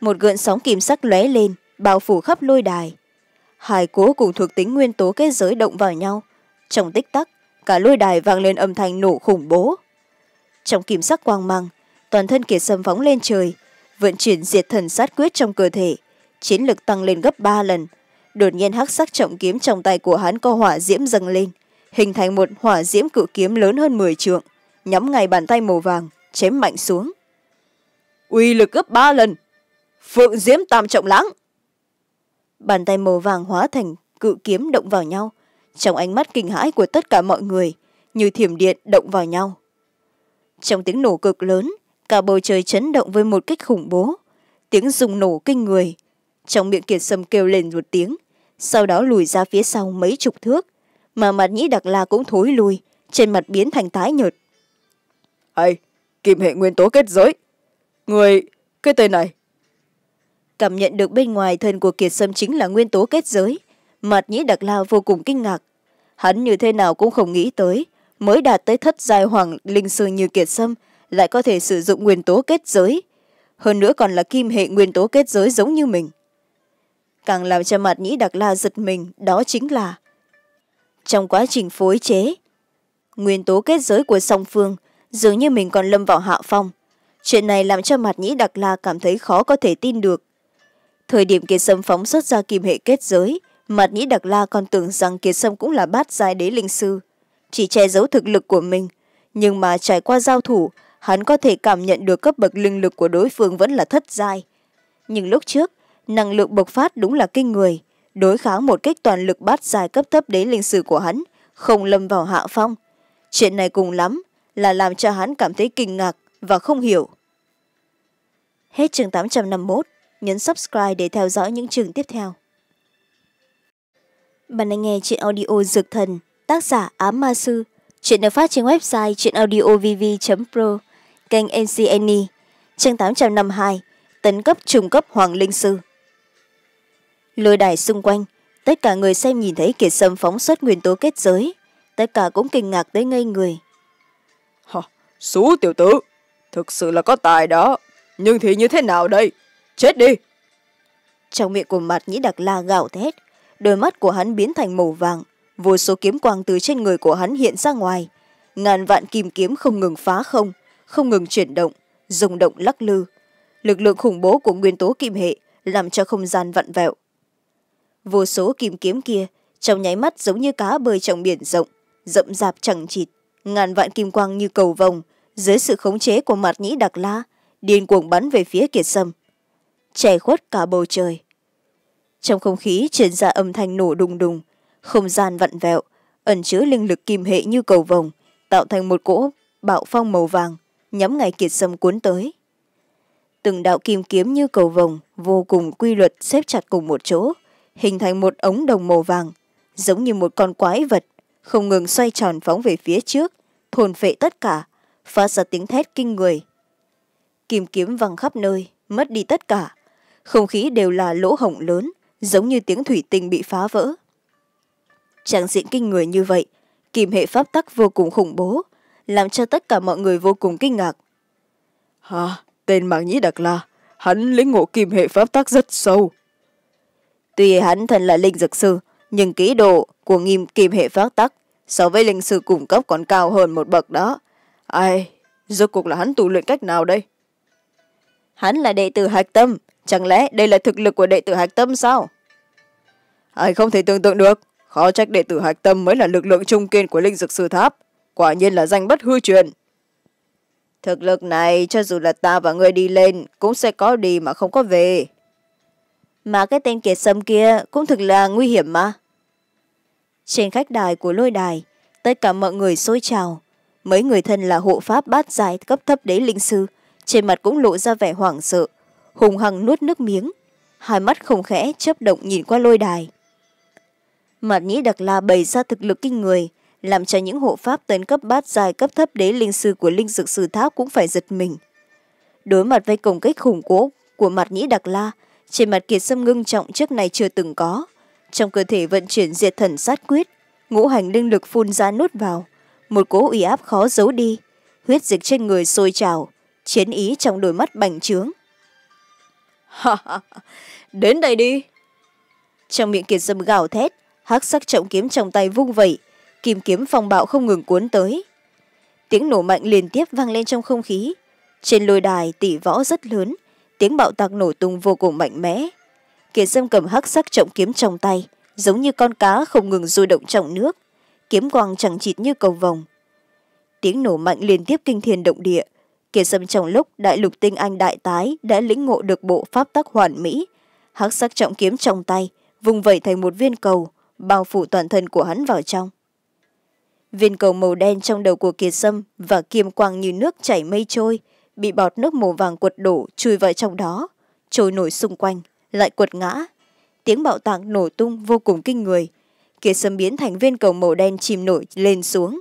một gợn sóng kim sắc lóe lên bao phủ khắp lôi đài hai cỗ cùng thuộc tính nguyên tố kết giới động vào nhau trong tích tắc cả lôi đài vang lên âm thanh nổ khủng bố trong kim sắc quang mang toàn thân kiệt sâm phóng lên trời vận chuyển diệt thần sát quyết trong cơ thể chiến lực tăng lên gấp ba lần đột nhiên hắc sắc trọng kiếm trong tay của hắn có hỏa diễm dâng lên hình thành một hỏa diễm cự kiếm lớn hơn m trượng nhắm ngay bàn tay màu vàng chém mạnh xuống uy lực gấp ba lần phượng diễm tam trọng lãng bàn tay màu vàng hóa thành cự kiếm động vào nhau trong ánh mắt kinh hãi của tất cả mọi người như thiểm điện động vào nhau trong tiếng nổ cực lớn cả bầu trời chấn động với một cách khủng bố tiếng rùng nổ kinh người trong miệng kiệt sâm kêu lên một tiếng sau đó lùi ra phía sau mấy chục thước mà mặt nhĩ đặc la cũng thối lùi trên mặt biến thành tái nhợt ai kim hệ nguyên tố kết giới người cái tên này cảm nhận được bên ngoài thân của kiệt sâm chính là nguyên tố kết giới mặt nhĩ đặc la vô cùng kinh ngạc hắn như thế nào cũng không nghĩ tới mới đạt tới thất giai hoàng linh sư như kiệt sâm lại có thể sử dụng nguyên tố kết giới hơn nữa còn là kim hệ nguyên tố kết giới giống như mình càng làm cho mặt nhĩ đặc la giật mình đó chính là trong quá trình phối chế nguyên tố kết giới của song phương dường như mình còn lâm vào hạ phong chuyện này làm cho mặt nhĩ đặc la cảm thấy khó có thể tin được thời điểm kiệt sâm phóng xuất ra kim hệ kết giới mặt nhĩ đặc la còn tưởng rằng kiệt sâm cũng là bát giai đế linh sư chỉ che giấu thực lực của mình nhưng mà trải qua giao thủ hắn có thể cảm nhận được cấp bậc linh lực của đối phương vẫn là thất giai nhưng lúc trước năng lượng bộc phát đúng là kinh người đối kháng một kích toàn lực bát giai cấp thấp đế linh sư của hắn không lâm vào hạ phong chuyện này cùng lắm là làm cho hắn cảm thấy kinh ngạc và không hiểu hết chương tám trăm năm mươi nhấn subscribe để theo dõi những chương tiếp theo bạn đang nghe chuyện audio dược thần tác giả ám ma sư chuyện được phát trên website audio vv pro kênh mc annie chương hai tấn cấp trùng cấp hoàng linh sư lôi đài xung quanh tất cả người xem nhìn thấy kiệt sâm phóng xuất nguyên tố kết giới tất cả cũng kinh ngạc tới ngây người Hả, xú tiểu tử thực sự là có tài đó nhưng thì như thế nào đây chết đi trong miệng của mặt nhĩ đặc la gào thét đôi mắt của hắn biến thành màu vàng vô số kiếm quang từ trên người của hắn hiện ra ngoài ngàn vạn kim kiếm không ngừng phá không không ngừng chuyển động rung động lắc lư lực lượng khủng bố của nguyên tố kim hệ làm cho không gian vặn vẹo vô số kim kiếm kia trong nháy mắt giống như cá bơi trong biển rộng rậm rạp chẳng chịt ngàn vạn kim quang như cầu vồng dưới sự khống chế của mặt nhĩ đặc la điên cuồng bắn về phía kiệt sâm che khuất cả bầu trời trong không khí truyền ra âm thanh nổ đùng đùng không gian vặn vẹo ẩn chứa linh lực kim hệ như cầu vồng tạo thành một cỗ bạo phong màu vàng nhắm ngày kiệt sâm cuốn tới từng đạo kim kiếm như cầu vồng vô cùng quy luật xếp chặt cùng một chỗ hình thành một ống đồng màu vàng giống như một con quái vật không ngừng xoay tròn phóng về phía trước thôn phệ tất cả phát ra tiếng thét kinh người kim kiếm văng khắp nơi mất đi tất cả không khí đều là lỗ hổng lớn giống như tiếng thủy tinh bị phá vỡ tràng diện kinh người như vậy kìm hệ pháp tắc vô cùng khủng bố làm cho tất cả mọi người vô cùng kinh ngạc hả à, tên mạc nhĩ đặc là hắn lĩnh ngộ kìm hệ pháp tắc rất sâu tuy hắn thân là linh dược sư nhưng kỹ độ của nghiêm kìm hệ pháp tắc so với linh sư cung cấp còn cao hơn một bậc đó ai rốt cuộc là hắn tù luyện cách nào đây hắn là đệ tử hạch tâm chẳng lẽ đây là thực lực của đệ tử hạch tâm sao ai không thể tưởng tượng được khó trách đệ tử hạch tâm mới là lực lượng trung kiên của linh dược sư tháp quả nhiên là danh bất hư truyền thực lực này cho dù là ta và ngươi đi lên cũng sẽ có đi mà không có về mà cái tên kiệt sâm kia cũng thực là nguy hiểm mà trên khách đài của lôi đài tất cả mọi người xôi trào mấy người thân là hộ pháp bát giải cấp thấp đế linh sư trên mặt cũng lộ ra vẻ hoảng sợ hùng hằng nuốt nước miếng hai mắt không khẽ chớp động nhìn qua lôi đài mặt nhĩ đặc la bày ra thực lực kinh người làm cho những hộ pháp tấn cấp bát dài cấp thấp đế linh sư của linh dược sư tháp cũng phải giật mình đối mặt với công kích khủng cố của mặt nhĩ đặc la trên mặt kiệt sâm ngưng trọng trước này chưa từng có trong cơ thể vận chuyển diệt thần sát quyết ngũ hành linh lực phun ra nuốt vào một cố ủy áp khó giấu đi huyết dịch trên người sôi trào chiến ý trong đôi mắt bành trướng Đến đây đi. Trong miệng kiệt dâm gào thét, hắc sắc trọng kiếm trong tay vung vẩy, kim kiếm phong bạo không ngừng cuốn tới. Tiếng nổ mạnh liên tiếp vang lên trong không khí. Trên lôi đài tỷ võ rất lớn, tiếng bạo tạc nổ tung vô cùng mạnh mẽ. Kiệt dâm cầm hắc sắc trọng kiếm trong tay, giống như con cá không ngừng du động trong nước. Kiếm quang chẳng chịt như cầu vồng. Tiếng nổ mạnh liên tiếp kinh thiên động địa, kiệt sâm trong lúc đại lục tinh anh đại tái đã lĩnh ngộ được bộ pháp tắc hoàn mỹ hắc sắc trọng kiếm trong tay vùng vẩy thành một viên cầu bao phủ toàn thân của hắn vào trong viên cầu màu đen trong đầu của kiệt sâm và kiềm quang như nước chảy mây trôi bị bọt nước màu vàng quật đổ chui vào trong đó trôi nổi xung quanh lại quật ngã tiếng bạo tạng nổ tung vô cùng kinh người kiệt sâm biến thành viên cầu màu đen chìm nổi lên xuống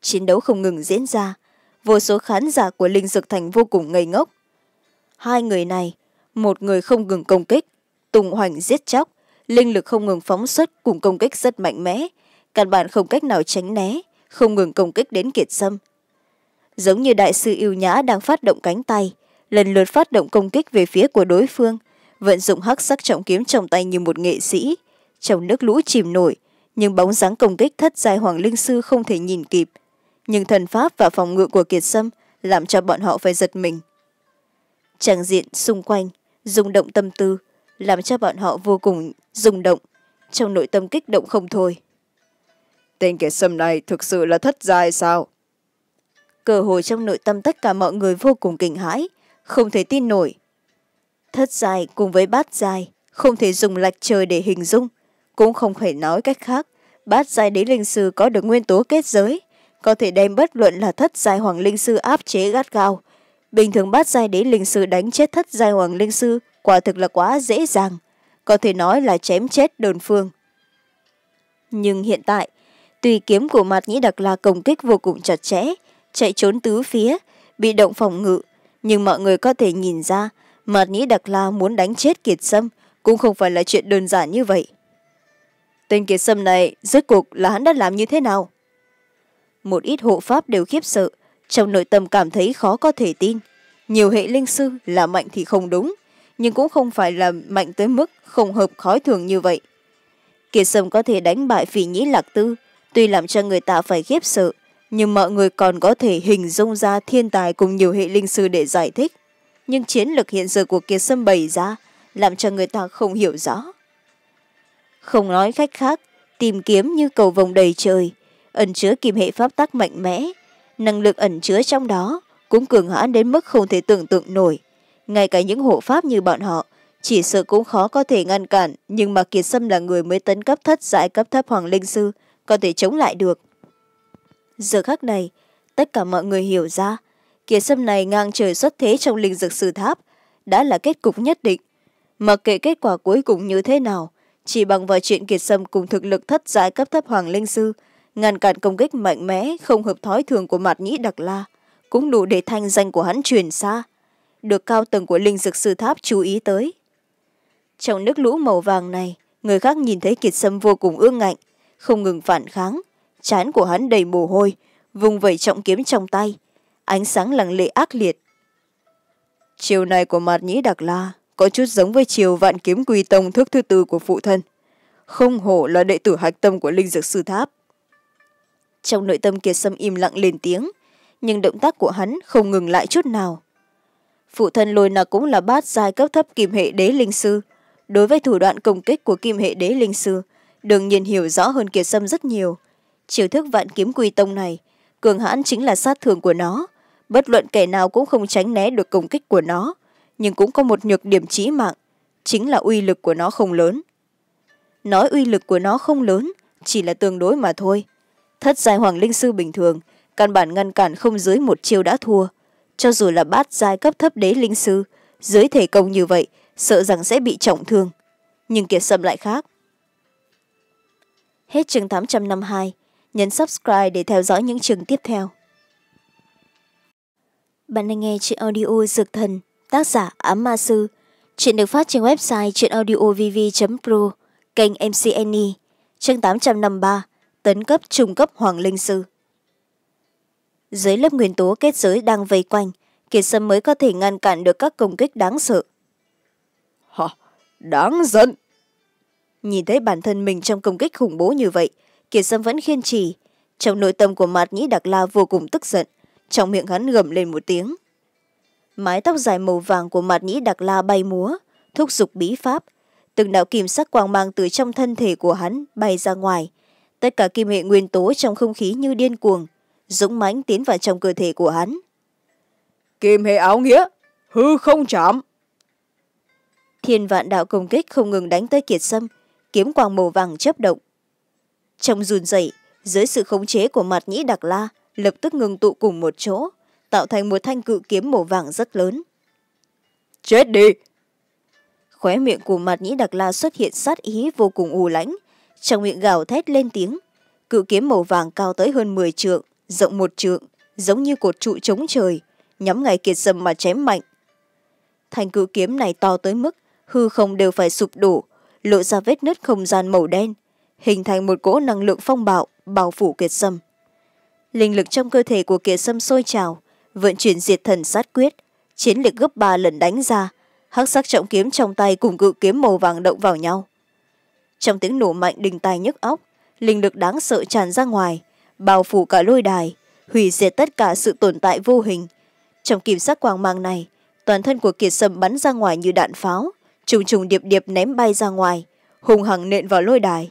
chiến đấu không ngừng diễn ra vô số khán giả của linh dược thành vô cùng ngây ngốc hai người này một người không ngừng công kích tùng hoành giết chóc linh lực không ngừng phóng xuất cùng công kích rất mạnh mẽ căn bản không cách nào tránh né không ngừng công kích đến kiệt sâm giống như đại sư yêu nhã đang phát động cánh tay lần lượt phát động công kích về phía của đối phương vận dụng hắc sắc trọng kiếm trong tay như một nghệ sĩ trong nước lũ chìm nổi nhưng bóng dáng công kích thất giai hoàng linh sư không thể nhìn kịp nhưng thần pháp và phòng ngự của kiệt sâm làm cho bọn họ phải giật mình tràng diện xung quanh rung động tâm tư làm cho bọn họ vô cùng rung động trong nội tâm kích động không thôi tên kẻ sâm này thực sự là thất giai sao cơ hội trong nội tâm tất cả mọi người vô cùng kinh hãi không thể tin nổi thất giai cùng với bát giai không thể dùng lạch trời để hình dung cũng không thể nói cách khác bát giai đế linh sư có được nguyên tố kết giới có thể đem bất luận là thất giai hoàng linh sư áp chế gắt gao bình thường bát giai đế linh sư đánh chết thất giai hoàng linh sư quả thực là quá dễ dàng có thể nói là chém chết đơn phương nhưng hiện tại tùy kiếm của mặt nhĩ đặc la công kích vô cùng chặt chẽ chạy trốn tứ phía bị động phòng ngự nhưng mọi người có thể nhìn ra mặt nhĩ đặc la muốn đánh chết kiệt sâm cũng không phải là chuyện đơn giản như vậy tên kiệt sâm này rốt cuộc là hắn đã làm như thế nào một ít hộ pháp đều khiếp sợ trong nội tâm cảm thấy khó có thể tin nhiều hệ linh sư là mạnh thì không đúng nhưng cũng không phải là mạnh tới mức không hợp khói thường như vậy kiệt sâm có thể đánh bại phỉ nhĩ lạc tư tuy làm cho người ta phải khiếp sợ nhưng mọi người còn có thể hình dung ra thiên tài cùng nhiều hệ linh sư để giải thích nhưng chiến lược hiện giờ của kiệt sâm bày ra làm cho người ta không hiểu rõ không nói khách khác tìm kiếm như cầu vồng đầy trời ẩn chứa kim hệ pháp tắc mạnh mẽ năng lực ẩn chứa trong đó cũng cường hãn đến mức không thể tưởng tượng nổi ngay cả những hộ pháp như bọn họ chỉ sợ cũng khó có thể ngăn cản nhưng mà kiệt sâm là người mới tấn cấp thất giải cấp thấp hoàng linh sư có thể chống lại được giờ khác này tất cả mọi người hiểu ra kiệt sâm này ngang trời xuất thế trong linh dược sư tháp đã là kết cục nhất định mặc kệ kết quả cuối cùng như thế nào chỉ bằng vào chuyện kiệt sâm cùng thực lực thất giải cấp thấp hoàng linh sư ngăn cản công kích mạnh mẽ không hợp thói thường của mạt nhĩ đặc la cũng đủ để thanh danh của hắn truyền xa được cao tầng của linh dực sư tháp chú ý tới trong nước lũ màu vàng này người khác nhìn thấy kiệt sâm vô cùng ương ngạnh không ngừng phản kháng chán của hắn đầy mồ hôi vùng vẩy trọng kiếm trong tay ánh sáng lặng lệ ác liệt chiều này của mạt nhĩ đặc la có chút giống với chiều vạn kiếm quy tông thức thứ tư của phụ thân không hổ là đệ tử hạch tâm của linh dược sư tháp trong nội tâm kiệt sâm im lặng lên tiếng nhưng động tác của hắn không ngừng lại chút nào phụ thân lôi nặc cũng là bát giai cấp thấp kim hệ đế linh sư đối với thủ đoạn công kích của kim hệ đế linh sư đương nhiên hiểu rõ hơn kiệt sâm rất nhiều chiều thức vạn kiếm quy tông này cường hãn chính là sát thường của nó bất luận kẻ nào cũng không tránh né được công kích của nó nhưng cũng có một nhược điểm trí mạng chính là uy lực của nó không lớn nói uy lực của nó không lớn chỉ là tương đối mà thôi thất giai hoàng linh sư bình thường căn bản ngăn cản không dưới một chiêu đã thua cho dù là bát giai cấp thấp đế linh sư dưới thể công như vậy sợ rằng sẽ bị trọng thương nhưng kiệt sâm lại khác hết chương tám trăm năm hai nhấn subscribe để theo dõi những chương tiếp theo bạn đang nghe chuyện audio dược thần tác giả ám ma sư chuyện được phát trên website chuyện audiovv pro kênh mc e. chương tám trăm năm ba tấn cấp trung cấp hoàng linh sư dưới lớp nguyên tố kết giới đang vây quanh kiệt sâm mới có thể ngăn cản được các công kích đáng sợ Hả? Đáng giận! Nhìn thấy bản thân mình trong công kích khủng bố như vậy, Kiệt Sâm vẫn khiên trì. Trong nội tâm của Mạt Nhĩ Đặc La vô cùng tức giận, trong miệng hắn gầm lên một tiếng. Mái tóc dài màu vàng của Mạt Nhĩ Đặc La bay múa, thúc giục bí pháp. Từng đạo kìm sắc quang mang từ trong thân thể của hắn bay ra ngoài, tất cả kim hệ nguyên tố trong không khí như điên cuồng dũng mãnh tiến vào trong cơ thể của hắn kim hệ áo nghĩa hư không chạm thiên vạn đạo công kích không ngừng đánh tới kiệt sâm kiếm quang màu vàng chấp động trong run rẩy dưới sự khống chế của mặt nhĩ đặc la lập tức ngừng tụ cùng một chỗ tạo thành một thanh cự kiếm màu vàng rất lớn chết đi khóe miệng của mặt nhĩ đặc la xuất hiện sát ý vô cùng u lãnh trong miệng gào thét lên tiếng cự kiếm màu vàng cao tới hơn m trượng rộng một trượng giống như cột trụ chống trời nhắm ngày kiệt sầm mà chém mạnh thành cự kiếm này to tới mức hư không đều phải sụp đổ lộ ra vết nứt không gian màu đen hình thành một cỗ năng lượng phong bạo bao phủ kiệt sâm linh lực trong cơ thể của kiệt sâm sôi trào vận chuyển diệt thần sát quyết chiến lực gấp ba lần đánh ra hắc sắc trọng kiếm trong tay cùng cự kiếm màu vàng động vào nhau trong tiếng nổ mạnh đình tài nhức óc linh lực đáng sợ tràn ra ngoài bao phủ cả lôi đài hủy diệt tất cả sự tồn tại vô hình trong kiểm soát quang mang này toàn thân của kiệt sâm bắn ra ngoài như đạn pháo trùng trùng điệp điệp ném bay ra ngoài hùng hằng nện vào lôi đài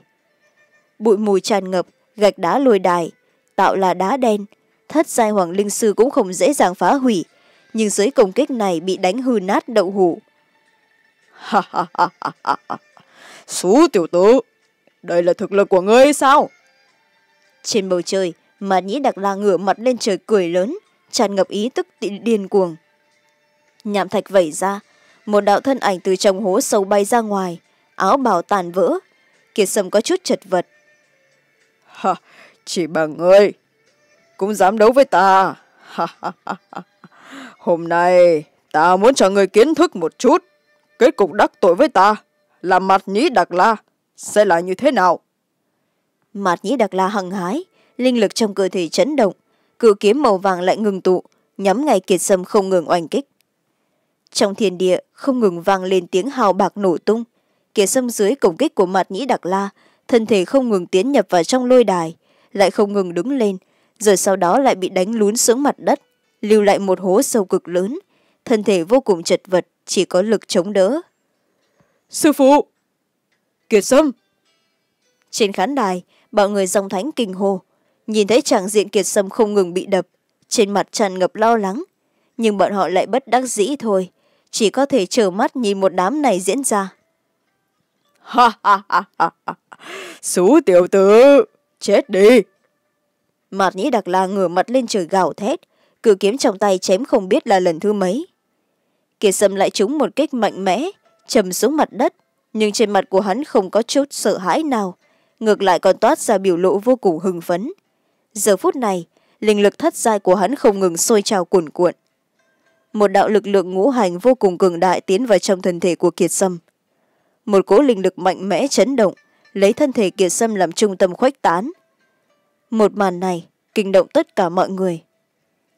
bụi mù tràn ngập gạch đá lôi đài tạo là đá đen thất giai hoàng linh sư cũng không dễ dàng phá hủy nhưng dưới công kích này bị đánh hư nát đậu hủ ha ha ha ha ha Xú tiểu tử, đây là thực lực của ngươi sao? Trên bầu trời, mà nhĩ đặc la ngửa mặt lên trời cười lớn, tràn ngập ý tức điên cuồng. Nhạm thạch vẩy ra, một đạo thân ảnh từ trong hố sâu bay ra ngoài, áo bào tàn vỡ. Kiệt sâm có chút chật vật. Ha, chỉ bằng ngươi, cũng dám đấu với ta. Ha, ha, ha, ha. Hôm nay, ta muốn cho ngươi kiến thức một chút, kết cục đắc tội với ta là mặt nhĩ đặc la sẽ là như thế nào mặt nhĩ đặc la hăng hái linh lực trong cơ thể chấn động cự kiếm màu vàng lại ngừng tụ nhắm ngay kiệt sâm không ngừng oanh kích trong thiên địa không ngừng vang lên tiếng hào bạc nổ tung kiệt sâm dưới cổng kích của mặt nhĩ đặc la thân thể không ngừng tiến nhập vào trong lôi đài lại không ngừng đứng lên rồi sau đó lại bị đánh lún xuống mặt đất lưu lại một hố sâu cực lớn thân thể vô cùng chật vật chỉ có lực chống đỡ sư phụ kiệt sâm trên khán đài bọn người dòng thánh kinh hô nhìn thấy trạng diện kiệt sâm không ngừng bị đập trên mặt tràn ngập lo lắng nhưng bọn họ lại bất đắc dĩ thôi chỉ có thể trở mắt nhìn một đám này diễn ra ha ha ha ha xú tiểu tử chết đi mặt nhĩ đặc la ngửa mặt lên trời gào thét cự kiếm trong tay chém không biết là lần thứ mấy kiệt sâm lại trúng một kích mạnh mẽ chầm xuống mặt đất nhưng trên mặt của hắn không có chút sợ hãi nào ngược lại còn toát ra biểu lộ vô cùng hưng phấn giờ phút này linh lực thất giai của hắn không ngừng sôi trào cuồn cuộn một đạo lực lượng ngũ hành vô cùng cường đại tiến vào trong thân thể của kiệt sâm một cỗ linh lực mạnh mẽ chấn động lấy thân thể kiệt sâm làm trung tâm khuếch tán một màn này kinh động tất cả mọi người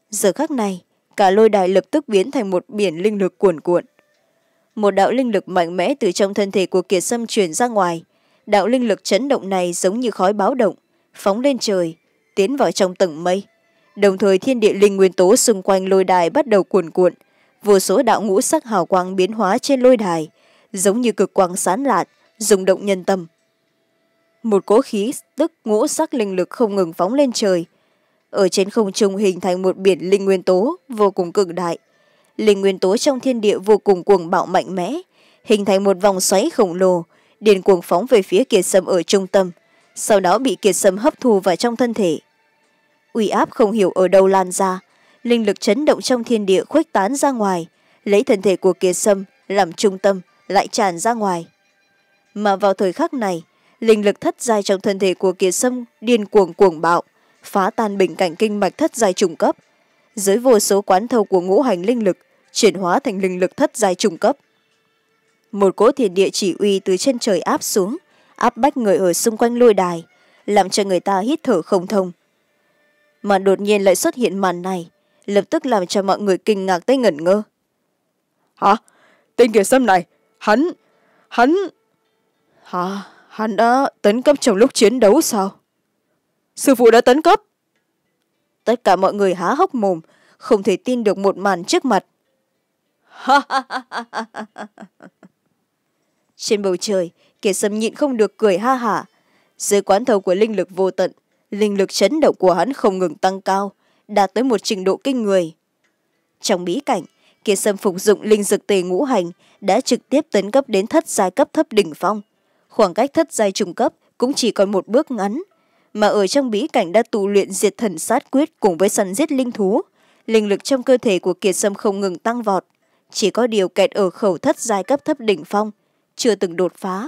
giờ khác này cả lôi đài lập tức biến thành một biển linh lực cuồn cuộn một đạo linh lực mạnh mẽ từ trong thân thể của kiệt sâm truyền ra ngoài đạo linh lực chấn động này giống như khói báo động phóng lên trời tiến vào trong tầng mây đồng thời thiên địa linh nguyên tố xung quanh lôi đài bắt đầu cuồn cuộn vô số đạo ngũ sắc hào quang biến hóa trên lôi đài giống như cực quang sán lạn rung động nhân tâm một cỗ khí tức ngũ sắc linh lực không ngừng phóng lên trời ở trên không trung hình thành một biển linh nguyên tố vô cùng cực đại linh nguyên tố trong thiên địa vô cùng cuồng bạo mạnh mẽ hình thành một vòng xoáy khổng lồ điền cuồng phóng về phía kiệt sâm ở trung tâm sau đó bị kiệt sâm hấp thu vào trong thân thể uy áp không hiểu ở đâu lan ra linh lực chấn động trong thiên địa khuếch tán ra ngoài lấy thân thể của kiệt sâm làm trung tâm lại tràn ra ngoài mà vào thời khắc này linh lực thất giai trong thân thể của kiệt sâm điên cuồng cuồng bạo phá tan bình cảnh kinh mạch thất giai trùng cấp dưới vô số quán thâu của ngũ hành linh lực chuyển hóa thành linh lực thất dài trung cấp một cỗ thiền địa chỉ uy từ trên trời áp xuống áp bách người ở xung quanh lôi đài làm cho người ta hít thở không thông mà đột nhiên lại xuất hiện màn này lập tức làm cho mọi người kinh ngạc tới ngẩn ngơ hả tên kiều sâm này hắn hắn hả hắn đã tấn cấp trong lúc chiến đấu sao sư phụ đã tấn cấp tất cả mọi người há hốc mồm không thể tin được một màn trước mặt trên bầu trời kẻ sâm nhịn không được cười ha hả dưới quán thầu của linh lực vô tận linh lực chấn động của hắn không ngừng tăng cao đạt tới một trình độ kinh người trong bí cảnh kẻ sâm phục dụng linh dực tề ngũ hành đã trực tiếp tấn cấp đến thất giai cấp thấp đỉnh phong khoảng cách thất giai trung cấp cũng chỉ còn một bước ngắn mà ở trong bí cảnh đã tù luyện diệt thần sát quyết cùng với săn giết linh thú linh lực trong cơ thể của kiệt sâm không ngừng tăng vọt chỉ có điều kẹt ở khẩu thất giai cấp thấp đỉnh phong chưa từng đột phá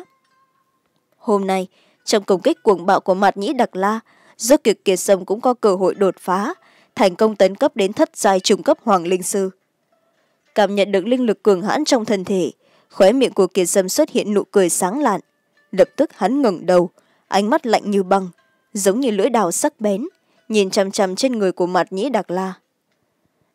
hôm nay trong công kích cuồng bạo của mạt nhĩ đặc la do kiệt kiệt sâm cũng có cơ hội đột phá thành công tấn cấp đến thất giai trung cấp hoàng linh sư cảm nhận được linh lực cường hãn trong thân thể khóe miệng của kiệt sâm xuất hiện nụ cười sáng lạn lập tức hắn ngẩng đầu ánh mắt lạnh như băng giống như lưỡi đào sắc bén nhìn chằm chằm trên người của mặt nhĩ đặc la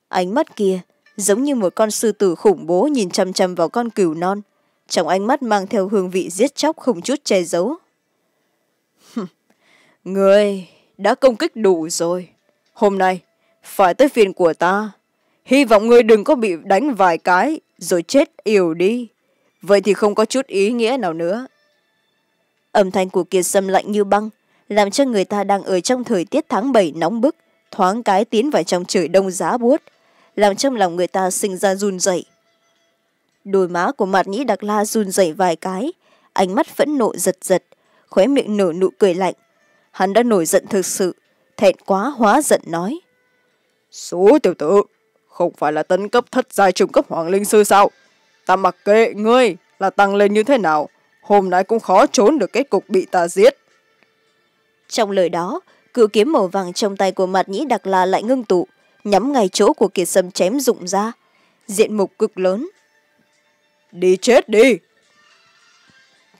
ánh mắt kia giống như một con sư tử khủng bố nhìn chằm chằm vào con cừu non trong ánh mắt mang theo hương vị giết chóc không chút che giấu người đã công kích đủ rồi hôm nay phải tới phiên của ta hy vọng ngươi đừng có bị đánh vài cái rồi chết yểu đi vậy thì không có chút ý nghĩa nào nữa âm thanh của kiệt sâm lạnh như băng làm cho người ta đang ở trong thời tiết tháng bảy nóng bức thoáng cái tiến vào trong trời đông giá buốt làm trong lòng người ta sinh ra run rẩy đôi má của mặt nhĩ đặc la run rẩy vài cái ánh mắt phẫn nộ giật giật khóe miệng nở nụ cười lạnh hắn đã nổi giận thực sự thẹn quá hóa giận nói số tiểu tử không phải là tấn cấp thất giai trùng cấp hoàng linh sư sao ta mặc kệ ngươi là tăng lên như thế nào hôm nay cũng khó trốn được kết cục bị ta giết trong lời đó cự kiếm màu vàng trong tay của mặt nhĩ đặc là lại ngưng tụ nhắm ngay chỗ của kiệt sâm chém rụng ra diện mục cực lớn đi chết đi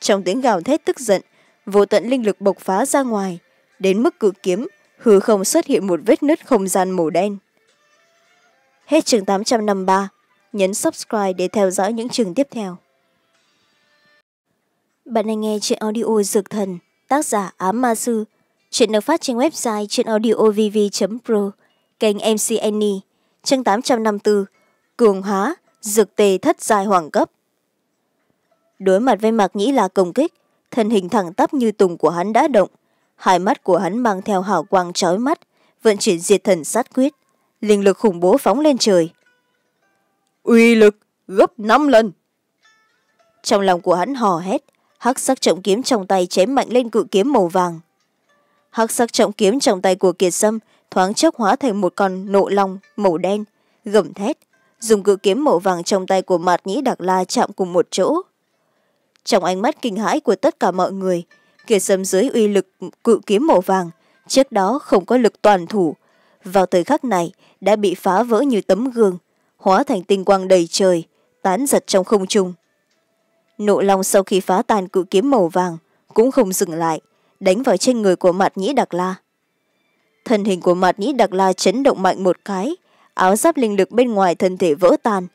trong tiếng gào thét tức giận vô tận linh lực bộc phá ra ngoài đến mức cự kiếm hư không xuất hiện một vết nứt không gian màu đen hết chương tám trăm năm ba nhấn subscribe để theo dõi những chương tiếp theo bạn đang nghe chuyện audio dược thần tác giả ám ma sư Chuyện được phát trên website trên audiovv.pro, kênh MC Annie, chương bốn Cường Hóa, Dược Tề Thất dài Hoàng Cấp. Đối mặt với Mạc Nhĩ là công kích, thân hình thẳng tắp như tùng của hắn đã động, hai mắt của hắn mang theo hào quang trói mắt, vận chuyển diệt thần sát quyết, linh lực khủng bố phóng lên trời. Uy lực gấp năm lần! Trong lòng của hắn hò hét, hắc sắc trọng kiếm trong tay chém mạnh lên cự kiếm màu vàng hắc sắc trọng kiếm trong tay của kiệt sâm thoáng chốc hóa thành một con nộ long màu đen gầm thét dùng cự kiếm màu vàng trong tay của mạt nhĩ đặc la chạm cùng một chỗ trong ánh mắt kinh hãi của tất cả mọi người kiệt sâm dưới uy lực cự kiếm màu vàng trước đó không có lực toàn thủ vào thời khắc này đã bị phá vỡ như tấm gương hóa thành tinh quang đầy trời tán giật trong không trung nộ long sau khi phá tan cự kiếm màu vàng cũng không dừng lại đánh vào trên người của mạt nhĩ đặc la thân hình của mạt nhĩ đặc la chấn động mạnh một cái áo giáp linh lực bên ngoài thân thể vỡ tan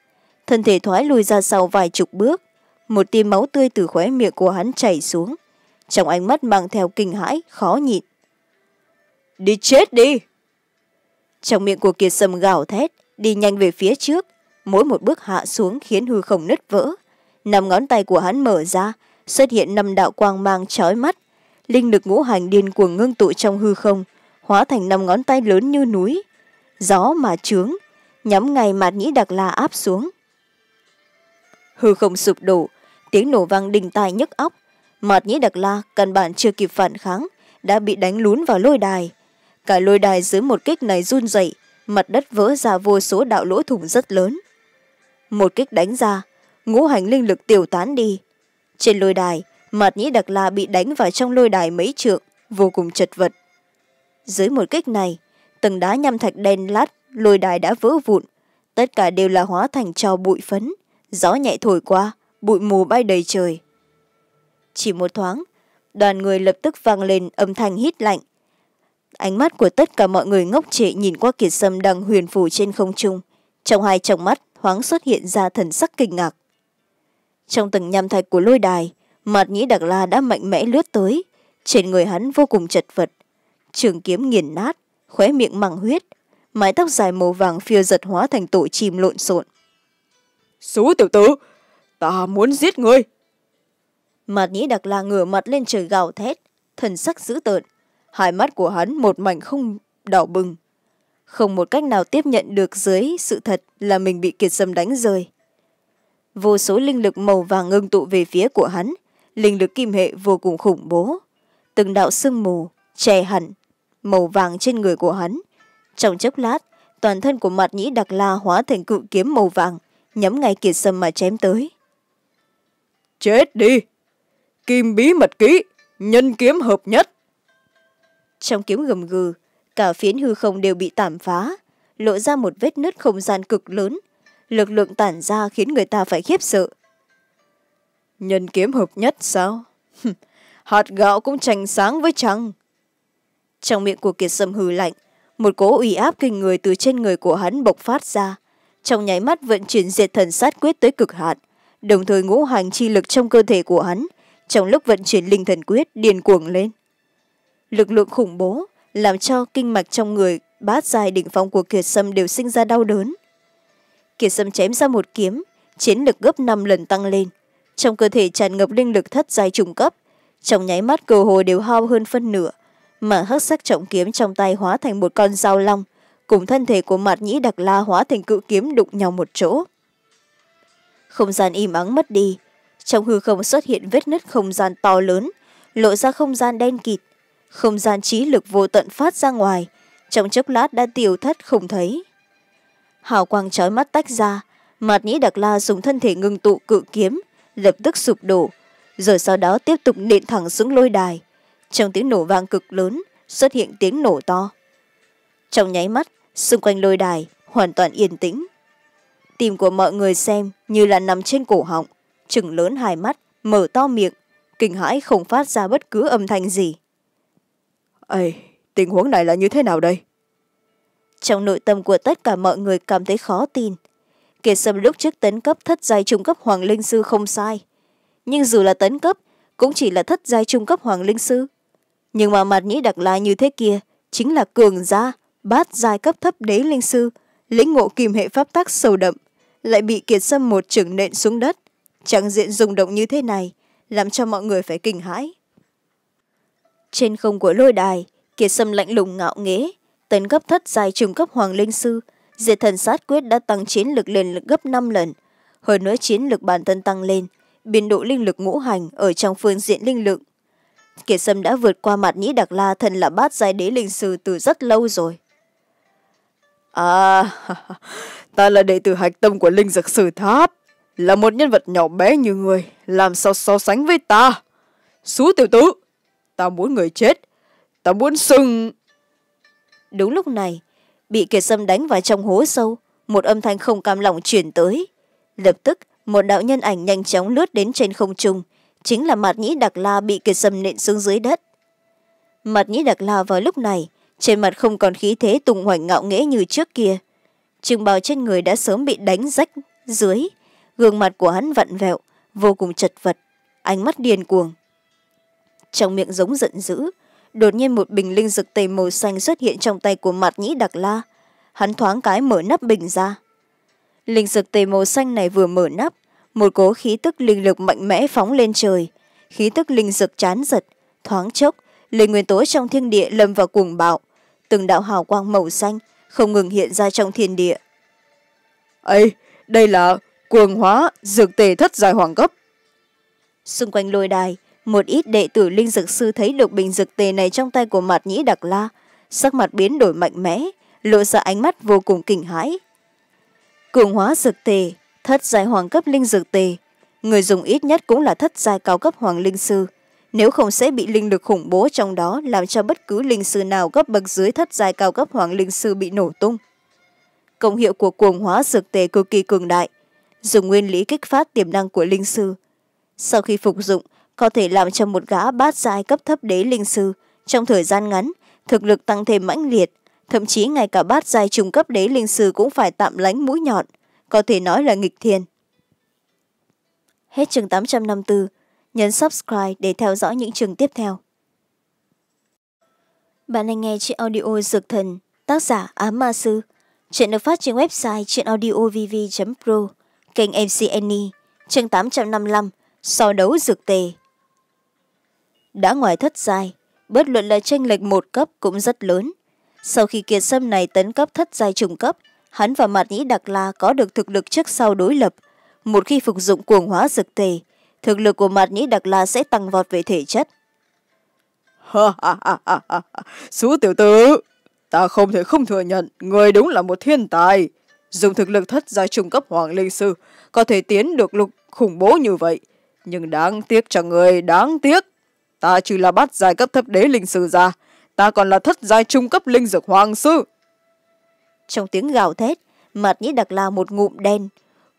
thân thể thoái lùi ra sau vài chục bước một tia máu tươi từ khóe miệng của hắn chảy xuống trong ánh mắt mang theo kinh hãi khó nhịn đi chết đi trong miệng của kiệt sâm gào thét đi nhanh về phía trước mỗi một bước hạ xuống khiến hư không nứt vỡ năm ngón tay của hắn mở ra xuất hiện năm đạo quang mang trói mắt linh lực ngũ hành điên cuồng ngưng tụ trong hư không hóa thành năm ngón tay lớn như núi gió mà trướng nhắm ngay mạt nhĩ đặc la áp xuống hư không sụp đổ tiếng nổ vang đình tai nhức óc mạt nhĩ đặc la căn bản chưa kịp phản kháng đã bị đánh lún vào lôi đài cả lôi đài dưới một kích này run rẩy mặt đất vỡ ra vô số đạo lỗ thủng rất lớn một kích đánh ra ngũ hành linh lực tiêu tán đi trên lôi đài mặt nhĩ đặc la bị đánh vào trong lôi đài mấy trượng vô cùng chật vật dưới một kích này từng đá nham thạch đen lát lôi đài đã vỡ vụn tất cả đều là hóa thành trò bụi phấn gió nhẹ thổi qua bụi mù bay đầy trời chỉ một thoáng đoàn người lập tức vang lên âm thanh hít lạnh ánh mắt của tất cả mọi người ngốc trệ nhìn qua kiệt sâm đang huyền phủ trên không trung trong hai trong mắt thoáng xuất hiện ra thần sắc kinh ngạc trong từng nham thạch của lôi đài mặt nhĩ đặc la đã mạnh mẽ lướt tới trên người hắn vô cùng chật vật trường kiếm nghiền nát khóe miệng mẳng huyết mái tóc dài màu vàng phiêu giật hóa thành tổ chim lộn xộn xú tiểu tử ta muốn giết ngươi mặt nhĩ đặc la ngửa mặt lên trời gào thét thần sắc dữ tợn hai mắt của hắn một mảnh không đỏ bừng không một cách nào tiếp nhận được dưới sự thật là mình bị kiệt dâm đánh rơi vô số linh lực màu vàng ngưng tụ về phía của hắn linh lực kim hệ vô cùng khủng bố từng đạo sương mù che hẳn màu vàng trên người của hắn trong chốc lát toàn thân của mặt nhĩ đặc la hóa thành cự kiếm màu vàng nhắm ngay kiệt sâm mà chém tới chết đi kim bí mật kỹ nhân kiếm hợp nhất trong kiếm gầm gừ cả phiến hư không đều bị tảm phá lộ ra một vết nứt không gian cực lớn lực lượng tản ra khiến người ta phải khiếp sợ nhân kiếm hợp nhất sao hạt gạo cũng trành sáng với trăng trong miệng của kiệt sâm hừ lạnh một cố uy áp kinh người từ trên người của hắn bộc phát ra trong nháy mắt vận chuyển diệt thần sát quyết tới cực hạn đồng thời ngũ hành chi lực trong cơ thể của hắn trong lúc vận chuyển linh thần quyết điền cuồng lên lực lượng khủng bố làm cho kinh mạch trong người bát dài đỉnh phong của kiệt sâm đều sinh ra đau đớn kiệt sâm chém ra một kiếm chiến lực gấp năm lần tăng lên trong cơ thể tràn ngập linh lực thất giai trùng cấp trong nháy mắt cơ hồ đều hao hơn phân nửa mà hắc sắc trọng kiếm trong tay hóa thành một con dao long cùng thân thể của mạt nhĩ đặc la hóa thành cự kiếm đụng nhau một chỗ không gian im ắng mất đi trong hư không xuất hiện vết nứt không gian to lớn lộ ra không gian đen kịt không gian trí lực vô tận phát ra ngoài trong chốc lát đã tiêu thất không thấy hào quang trói mắt tách ra mạt nhĩ đặc la dùng thân thể ngưng tụ cự kiếm lập tức sụp đổ rồi sau đó tiếp tục nện thẳng xuống lôi đài trong tiếng nổ vang cực lớn xuất hiện tiếng nổ to trong nháy mắt xung quanh lôi đài hoàn toàn yên tĩnh tim của mọi người xem như là nằm trên cổ họng trừng lớn hai mắt mở to miệng kinh hãi không phát ra bất cứ âm thanh gì ây tình huống này là như thế nào đây trong nội tâm của tất cả mọi người cảm thấy khó tin kiệt sâm lúc trước tấn cấp thất giai trung cấp hoàng linh sư không sai nhưng dù là tấn cấp cũng chỉ là thất giai trung cấp hoàng linh sư nhưng mà mặt nhĩ đặc lai như thế kia chính là cường gia bát giai cấp thấp đế linh sư lĩnh ngộ kìm hệ pháp tắc sâu đậm lại bị kiệt sâm một chưởng nện xuống đất chẳng diện rung động như thế này làm cho mọi người phải kinh hãi trên không của lôi đài kiệt sâm lạnh lùng ngạo nghế tấn cấp thất giai trung cấp hoàng linh sư diệt thần sát quyết đã tăng chiến lực lên gấp năm lần hơn nữa chiến lực bản thân tăng lên biên độ linh lực ngũ hành ở trong phương diện linh lực kiệt sâm đã vượt qua mặt nhĩ đặc la thần là bát giai đế linh sư từ rất lâu rồi à ta là đệ tử hạch tâm của linh dược sử tháp là một nhân vật nhỏ bé như người làm sao so sánh với ta xú tiểu tử ta muốn người chết ta muốn sưng đúng lúc này bị kẻ sâm đánh vào trong hố sâu một âm thanh không cam lòng chuyển tới lập tức một đạo nhân ảnh nhanh chóng lướt đến trên không trung chính là mặt nhĩ đặc la bị kẻ sâm nện xuống dưới đất mặt nhĩ đặc la vào lúc này trên mặt không còn khí thế tùng hoành ngạo nghễ như trước kia trường bào trên người đã sớm bị đánh rách dưới gương mặt của hắn vặn vẹo vô cùng chật vật ánh mắt điên cuồng trong miệng giống giận dữ đột nhiên một bình linh dực tề màu xanh xuất hiện trong tay của mặt nhĩ đặc la hắn thoáng cái mở nắp bình ra linh dực tề màu xanh này vừa mở nắp một cố khí tức linh lực mạnh mẽ phóng lên trời khí tức linh dực chán giật thoáng chốc linh nguyên tố trong thiên địa lâm vào cuồng bạo từng đạo hào quang màu xanh không ngừng hiện ra trong thiên địa ấy đây là cuồng hóa dược tề thất dài hoàng cấp xung quanh lôi đài một ít đệ tử linh dược sư thấy được bình dược tề này trong tay của mạt nhĩ đặc la sắc mặt biến đổi mạnh mẽ lộ ra ánh mắt vô cùng kinh hãi cường hóa dược tề thất giai hoàng cấp linh dược tề người dùng ít nhất cũng là thất giai cao cấp hoàng linh sư nếu không sẽ bị linh lực khủng bố trong đó làm cho bất cứ linh sư nào gấp bậc dưới thất giai cao cấp hoàng linh sư bị nổ tung công hiệu của cường hóa dược tề cực kỳ cường đại dùng nguyên lý kích phát tiềm năng của linh sư sau khi phục dụng có thể làm cho một gã bát giai cấp thấp đế linh sư trong thời gian ngắn thực lực tăng thêm mãnh liệt thậm chí ngay cả bát giai trung cấp đế linh sư cũng phải tạm lánh mũi nhọn có thể nói là nghịch thiên hết chương tám trăm năm mươi nhấn subscribe để theo dõi những chương tiếp theo bạn đang nghe trên audio dược thần tác giả á ma sư chuyện được phát trên website chuyện audio pro kênh mc annie chương tám trăm năm mươi năm so đấu dược tề đã ngoài thất giai bất luận là tranh lệch một cấp cũng rất lớn sau khi kiệt sâm này tấn cấp thất giai trùng cấp hắn và mạt nhĩ đặc la có được thực lực trước sau đối lập một khi phục dụng cuồng hóa dực tề thực lực của mạt nhĩ đặc la sẽ tăng vọt về thể chất Sú tiểu tử, ta không thể không thừa nhận, người đúng là một thiên tài. Dùng thực lực thất giai trung cấp hoàng linh sư, có thể tiến được lục khủng bố như vậy. Nhưng đáng tiếc cho người, đáng tiếc ta chỉ là bát giai cấp thấp đế linh sư gia ta còn là thất giai trung cấp linh dược hoàng sư trong tiếng gào thét mặt nhĩ đặc là một ngụm đen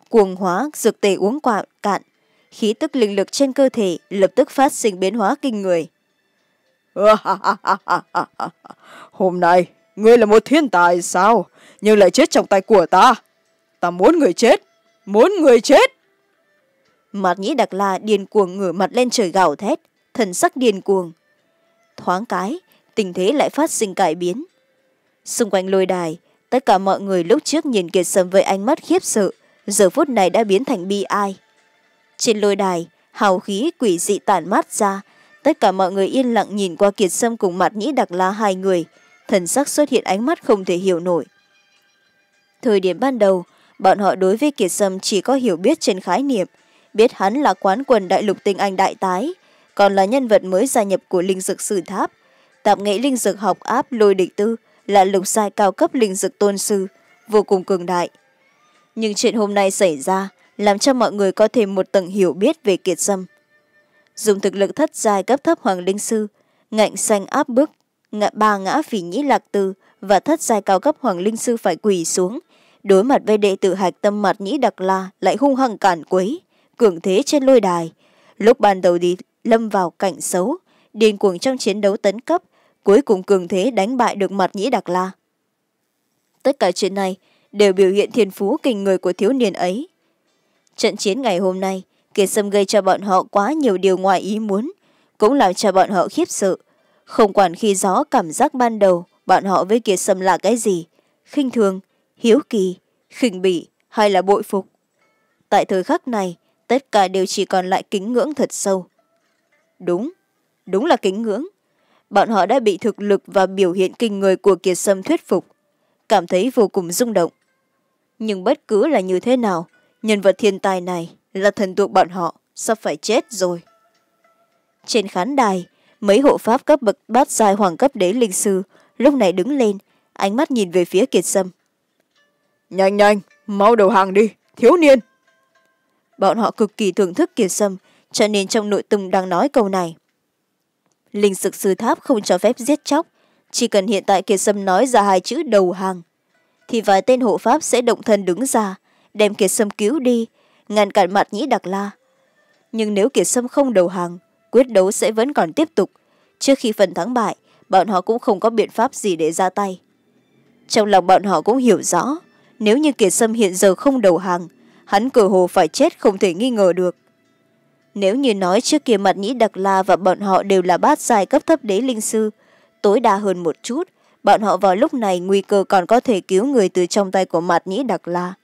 cuồng hóa dược tề uống quả cạn khí tức linh lực trên cơ thể lập tức phát sinh biến hóa kinh người hôm nay ngươi là một thiên tài sao nhưng lại chết trong tay của ta ta muốn người chết muốn người chết mặt nhĩ đặc la điên cuồng ngửa mặt lên trời gào thét thần sắc điên cuồng thoáng cái tình thế lại phát sinh cải biến xung quanh lôi đài tất cả mọi người lúc trước nhìn kiệt sâm với ánh mắt khiếp sợ giờ phút này đã biến thành bi ai trên lôi đài hào khí quỷ dị tản mát ra tất cả mọi người yên lặng nhìn qua kiệt sâm cùng mặt nhĩ đặc la hai người thần sắc xuất hiện ánh mắt không thể hiểu nổi thời điểm ban đầu bọn họ đối với kiệt sâm chỉ có hiểu biết trên khái niệm biết hắn là quán quần đại lục tinh anh đại tái còn là nhân vật mới gia nhập của linh dược sư tháp tạp nghệ linh dược học áp lôi địch tư là lục sai cao cấp linh dược tôn sư vô cùng cường đại nhưng chuyện hôm nay xảy ra làm cho mọi người có thêm một tầng hiểu biết về kiệt sâm dùng thực lực thất giai cấp thấp hoàng linh sư ngạnh xanh áp bức ngã ba ngã phỉ nhĩ lạc từ và thất giai cao cấp hoàng linh sư phải quỳ xuống đối mặt với đệ tử hạch tâm mặt nhĩ đặc la lại hung hăng cản quấy cường thế trên lôi đài lúc ban đầu đi lâm vào cảnh xấu điên cuồng trong chiến đấu tấn cấp cuối cùng cường thế đánh bại được mặt nhĩ đặc la tất cả chuyện này đều biểu hiện thiên phú kinh người của thiếu niên ấy trận chiến ngày hôm nay kiệt sâm gây cho bọn họ quá nhiều điều ngoài ý muốn cũng làm cho bọn họ khiếp sợ không quản khi gió cảm giác ban đầu bọn họ với kiệt sâm là cái gì khinh thường hiếu kỳ khinh bỉ hay là bội phục tại thời khắc này tất cả đều chỉ còn lại kính ngưỡng thật sâu đúng đúng là kính ngưỡng bọn họ đã bị thực lực và biểu hiện kinh người của kiệt sâm thuyết phục cảm thấy vô cùng rung động nhưng bất cứ là như thế nào nhân vật thiên tài này là thần tượng bọn họ sắp phải chết rồi trên khán đài mấy hộ pháp cấp bậc bát giai hoàng cấp đế linh sư lúc này đứng lên ánh mắt nhìn về phía kiệt sâm nhanh nhanh mau đầu hàng đi thiếu niên bọn họ cực kỳ thưởng thức kiệt sâm cho nên trong nội tùng đang nói câu này linh sực sư tháp không cho phép giết chóc chỉ cần hiện tại kiệt sâm nói ra hai chữ đầu hàng thì vài tên hộ pháp sẽ động thân đứng ra đem kiệt sâm cứu đi ngăn cản mặt nhĩ đặc la nhưng nếu kiệt sâm không đầu hàng quyết đấu sẽ vẫn còn tiếp tục trước khi phần thắng bại bọn họ cũng không có biện pháp gì để ra tay trong lòng bọn họ cũng hiểu rõ nếu như kiệt sâm hiện giờ không đầu hàng hắn cửa hồ phải chết không thể nghi ngờ được nếu như nói trước kia mặt nhĩ đặc la và bọn họ đều là bát dài cấp thấp đế linh sư tối đa hơn một chút bọn họ vào lúc này nguy cơ còn có thể cứu người từ trong tay của mặt nhĩ đặc la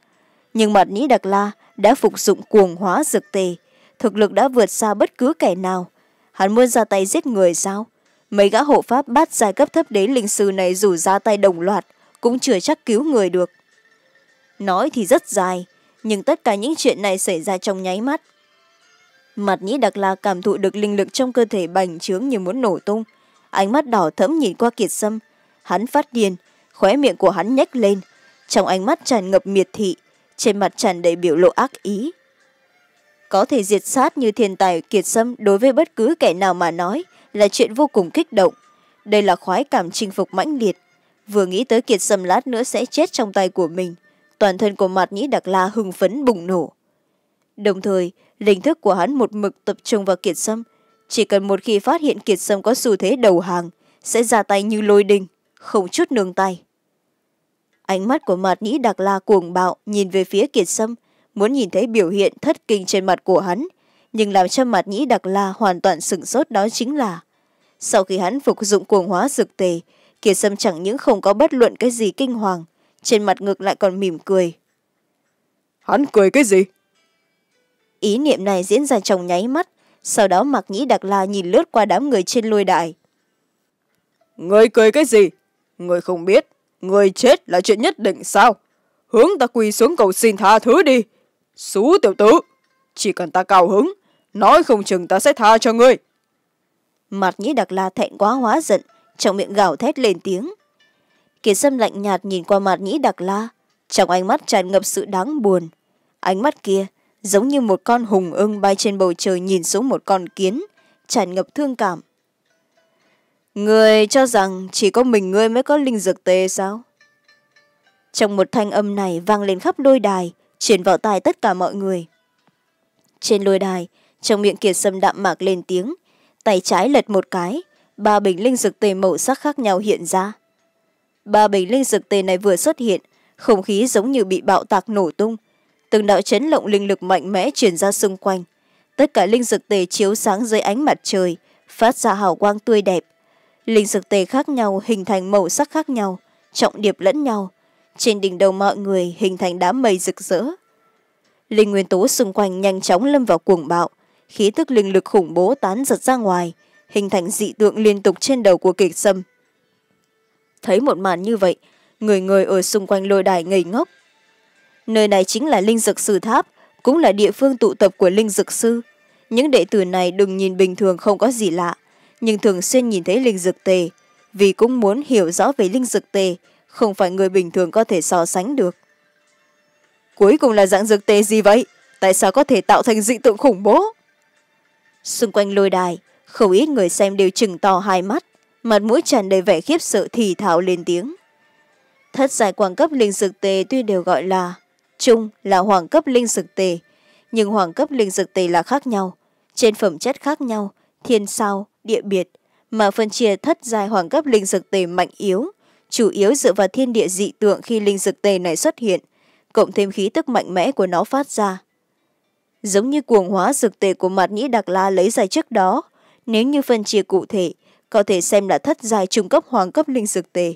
nhưng mặt nhĩ đặc la đã phục dụng cuồng hóa dược tề thực lực đã vượt xa bất cứ kẻ nào hắn muốn ra tay giết người sao mấy gã hộ pháp bát giai cấp thấp đế linh sư này dù ra tay đồng loạt cũng chưa chắc cứu người được nói thì rất dài nhưng tất cả những chuyện này xảy ra trong nháy mắt mặt nhĩ đặc la cảm thụ được linh lực trong cơ thể bành trướng như muốn nổ tung ánh mắt đỏ thẫm nhìn qua kiệt sâm hắn phát điên khóe miệng của hắn nhếch lên trong ánh mắt tràn ngập miệt thị trên mặt tràn đầy biểu lộ ác ý có thể diệt sát như thiên tài kiệt sâm đối với bất cứ kẻ nào mà nói là chuyện vô cùng kích động đây là khoái cảm chinh phục mãnh liệt vừa nghĩ tới kiệt sâm lát nữa sẽ chết trong tay của mình toàn thân của mặt nhĩ đặc la hưng phấn bùng nổ đồng thời linh thức của hắn một mực tập trung vào kiệt sâm chỉ cần một khi phát hiện kiệt sâm có xu thế đầu hàng sẽ ra tay như lôi đình không chút nương tay ánh mắt của mạt nhĩ đặc la cuồng bạo nhìn về phía kiệt sâm muốn nhìn thấy biểu hiện thất kinh trên mặt của hắn nhưng làm cho mạt nhĩ đặc la hoàn toàn sửng sốt đó chính là sau khi hắn phục dụng cuồng hóa dược tề kiệt sâm chẳng những không có bất luận cái gì kinh hoàng trên mặt ngược lại còn mỉm cười hắn cười cái gì ý niệm này diễn ra trong nháy mắt sau đó mạc nhĩ đặc la nhìn lướt qua đám người trên lôi đài. người cười cái gì người không biết người chết là chuyện nhất định sao hướng ta quỳ xuống cầu xin tha thứ đi xú tiểu tử chỉ cần ta cao hứng nói không chừng ta sẽ tha cho ngươi mặt nhĩ đặc la thẹn quá hóa giận trong miệng gào thét lên tiếng kiệt sâm lạnh nhạt nhìn qua mặt nhĩ đặc la trong ánh mắt tràn ngập sự đáng buồn ánh mắt kia giống như một con hùng ưng bay trên bầu trời nhìn xuống một con kiến tràn ngập thương cảm người cho rằng chỉ có mình ngươi mới có linh dược tê sao trong một thanh âm này vang lên khắp lôi đài chuyển vào tai tất cả mọi người trên lôi đài trong miệng kiệt sâm đạm mạc lên tiếng tay trái lật một cái ba bình linh dược tê màu sắc khác nhau hiện ra ba bình linh dược tê này vừa xuất hiện không khí giống như bị bạo tạc nổ tung từng đạo chấn lộng linh lực mạnh mẽ truyền ra xung quanh tất cả linh dược tề chiếu sáng dưới ánh mặt trời phát ra hào quang tươi đẹp linh dược tề khác nhau hình thành màu sắc khác nhau trọng điệp lẫn nhau trên đỉnh đầu mọi người hình thành đám mây rực rỡ linh nguyên tố xung quanh nhanh chóng lâm vào cuồng bạo khí tức linh lực khủng bố tán giật ra ngoài hình thành dị tượng liên tục trên đầu của kịch sâm thấy một màn như vậy người người ở xung quanh lôi đài ngây ngốc nơi này chính là linh dược sư tháp cũng là địa phương tụ tập của linh dược sư những đệ tử này đừng nhìn bình thường không có gì lạ nhưng thường xuyên nhìn thấy linh dược tề vì cũng muốn hiểu rõ về linh dược tề không phải người bình thường có thể so sánh được cuối cùng là dạng dược tề gì vậy tại sao có thể tạo thành dị tượng khủng bố xung quanh lôi đài không ít người xem đều chừng to hai mắt mặt mũi tràn đầy vẻ khiếp sợ thì thảo lên tiếng thất giải quảng cấp linh dược tề tuy đều gọi là chung là hoàng cấp linh dực tề nhưng hoàng cấp linh dực tề là khác nhau trên phẩm chất khác nhau thiên sao địa biệt mà phân chia thất giai hoàng cấp linh dực tề mạnh yếu chủ yếu dựa vào thiên địa dị tượng khi linh dực tề này xuất hiện cộng thêm khí tức mạnh mẽ của nó phát ra giống như cuồng hóa dực tề của mặt nhĩ đặc la lấy ra trước đó nếu như phân chia cụ thể có thể xem là thất giai trung cấp hoàng cấp linh dực tề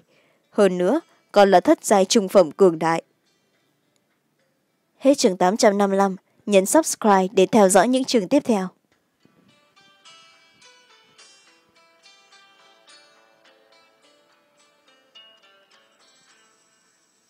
hơn nữa còn là thất giai trung phẩm cường đại Hết chương 855, nhấn subscribe để theo dõi những chương tiếp theo.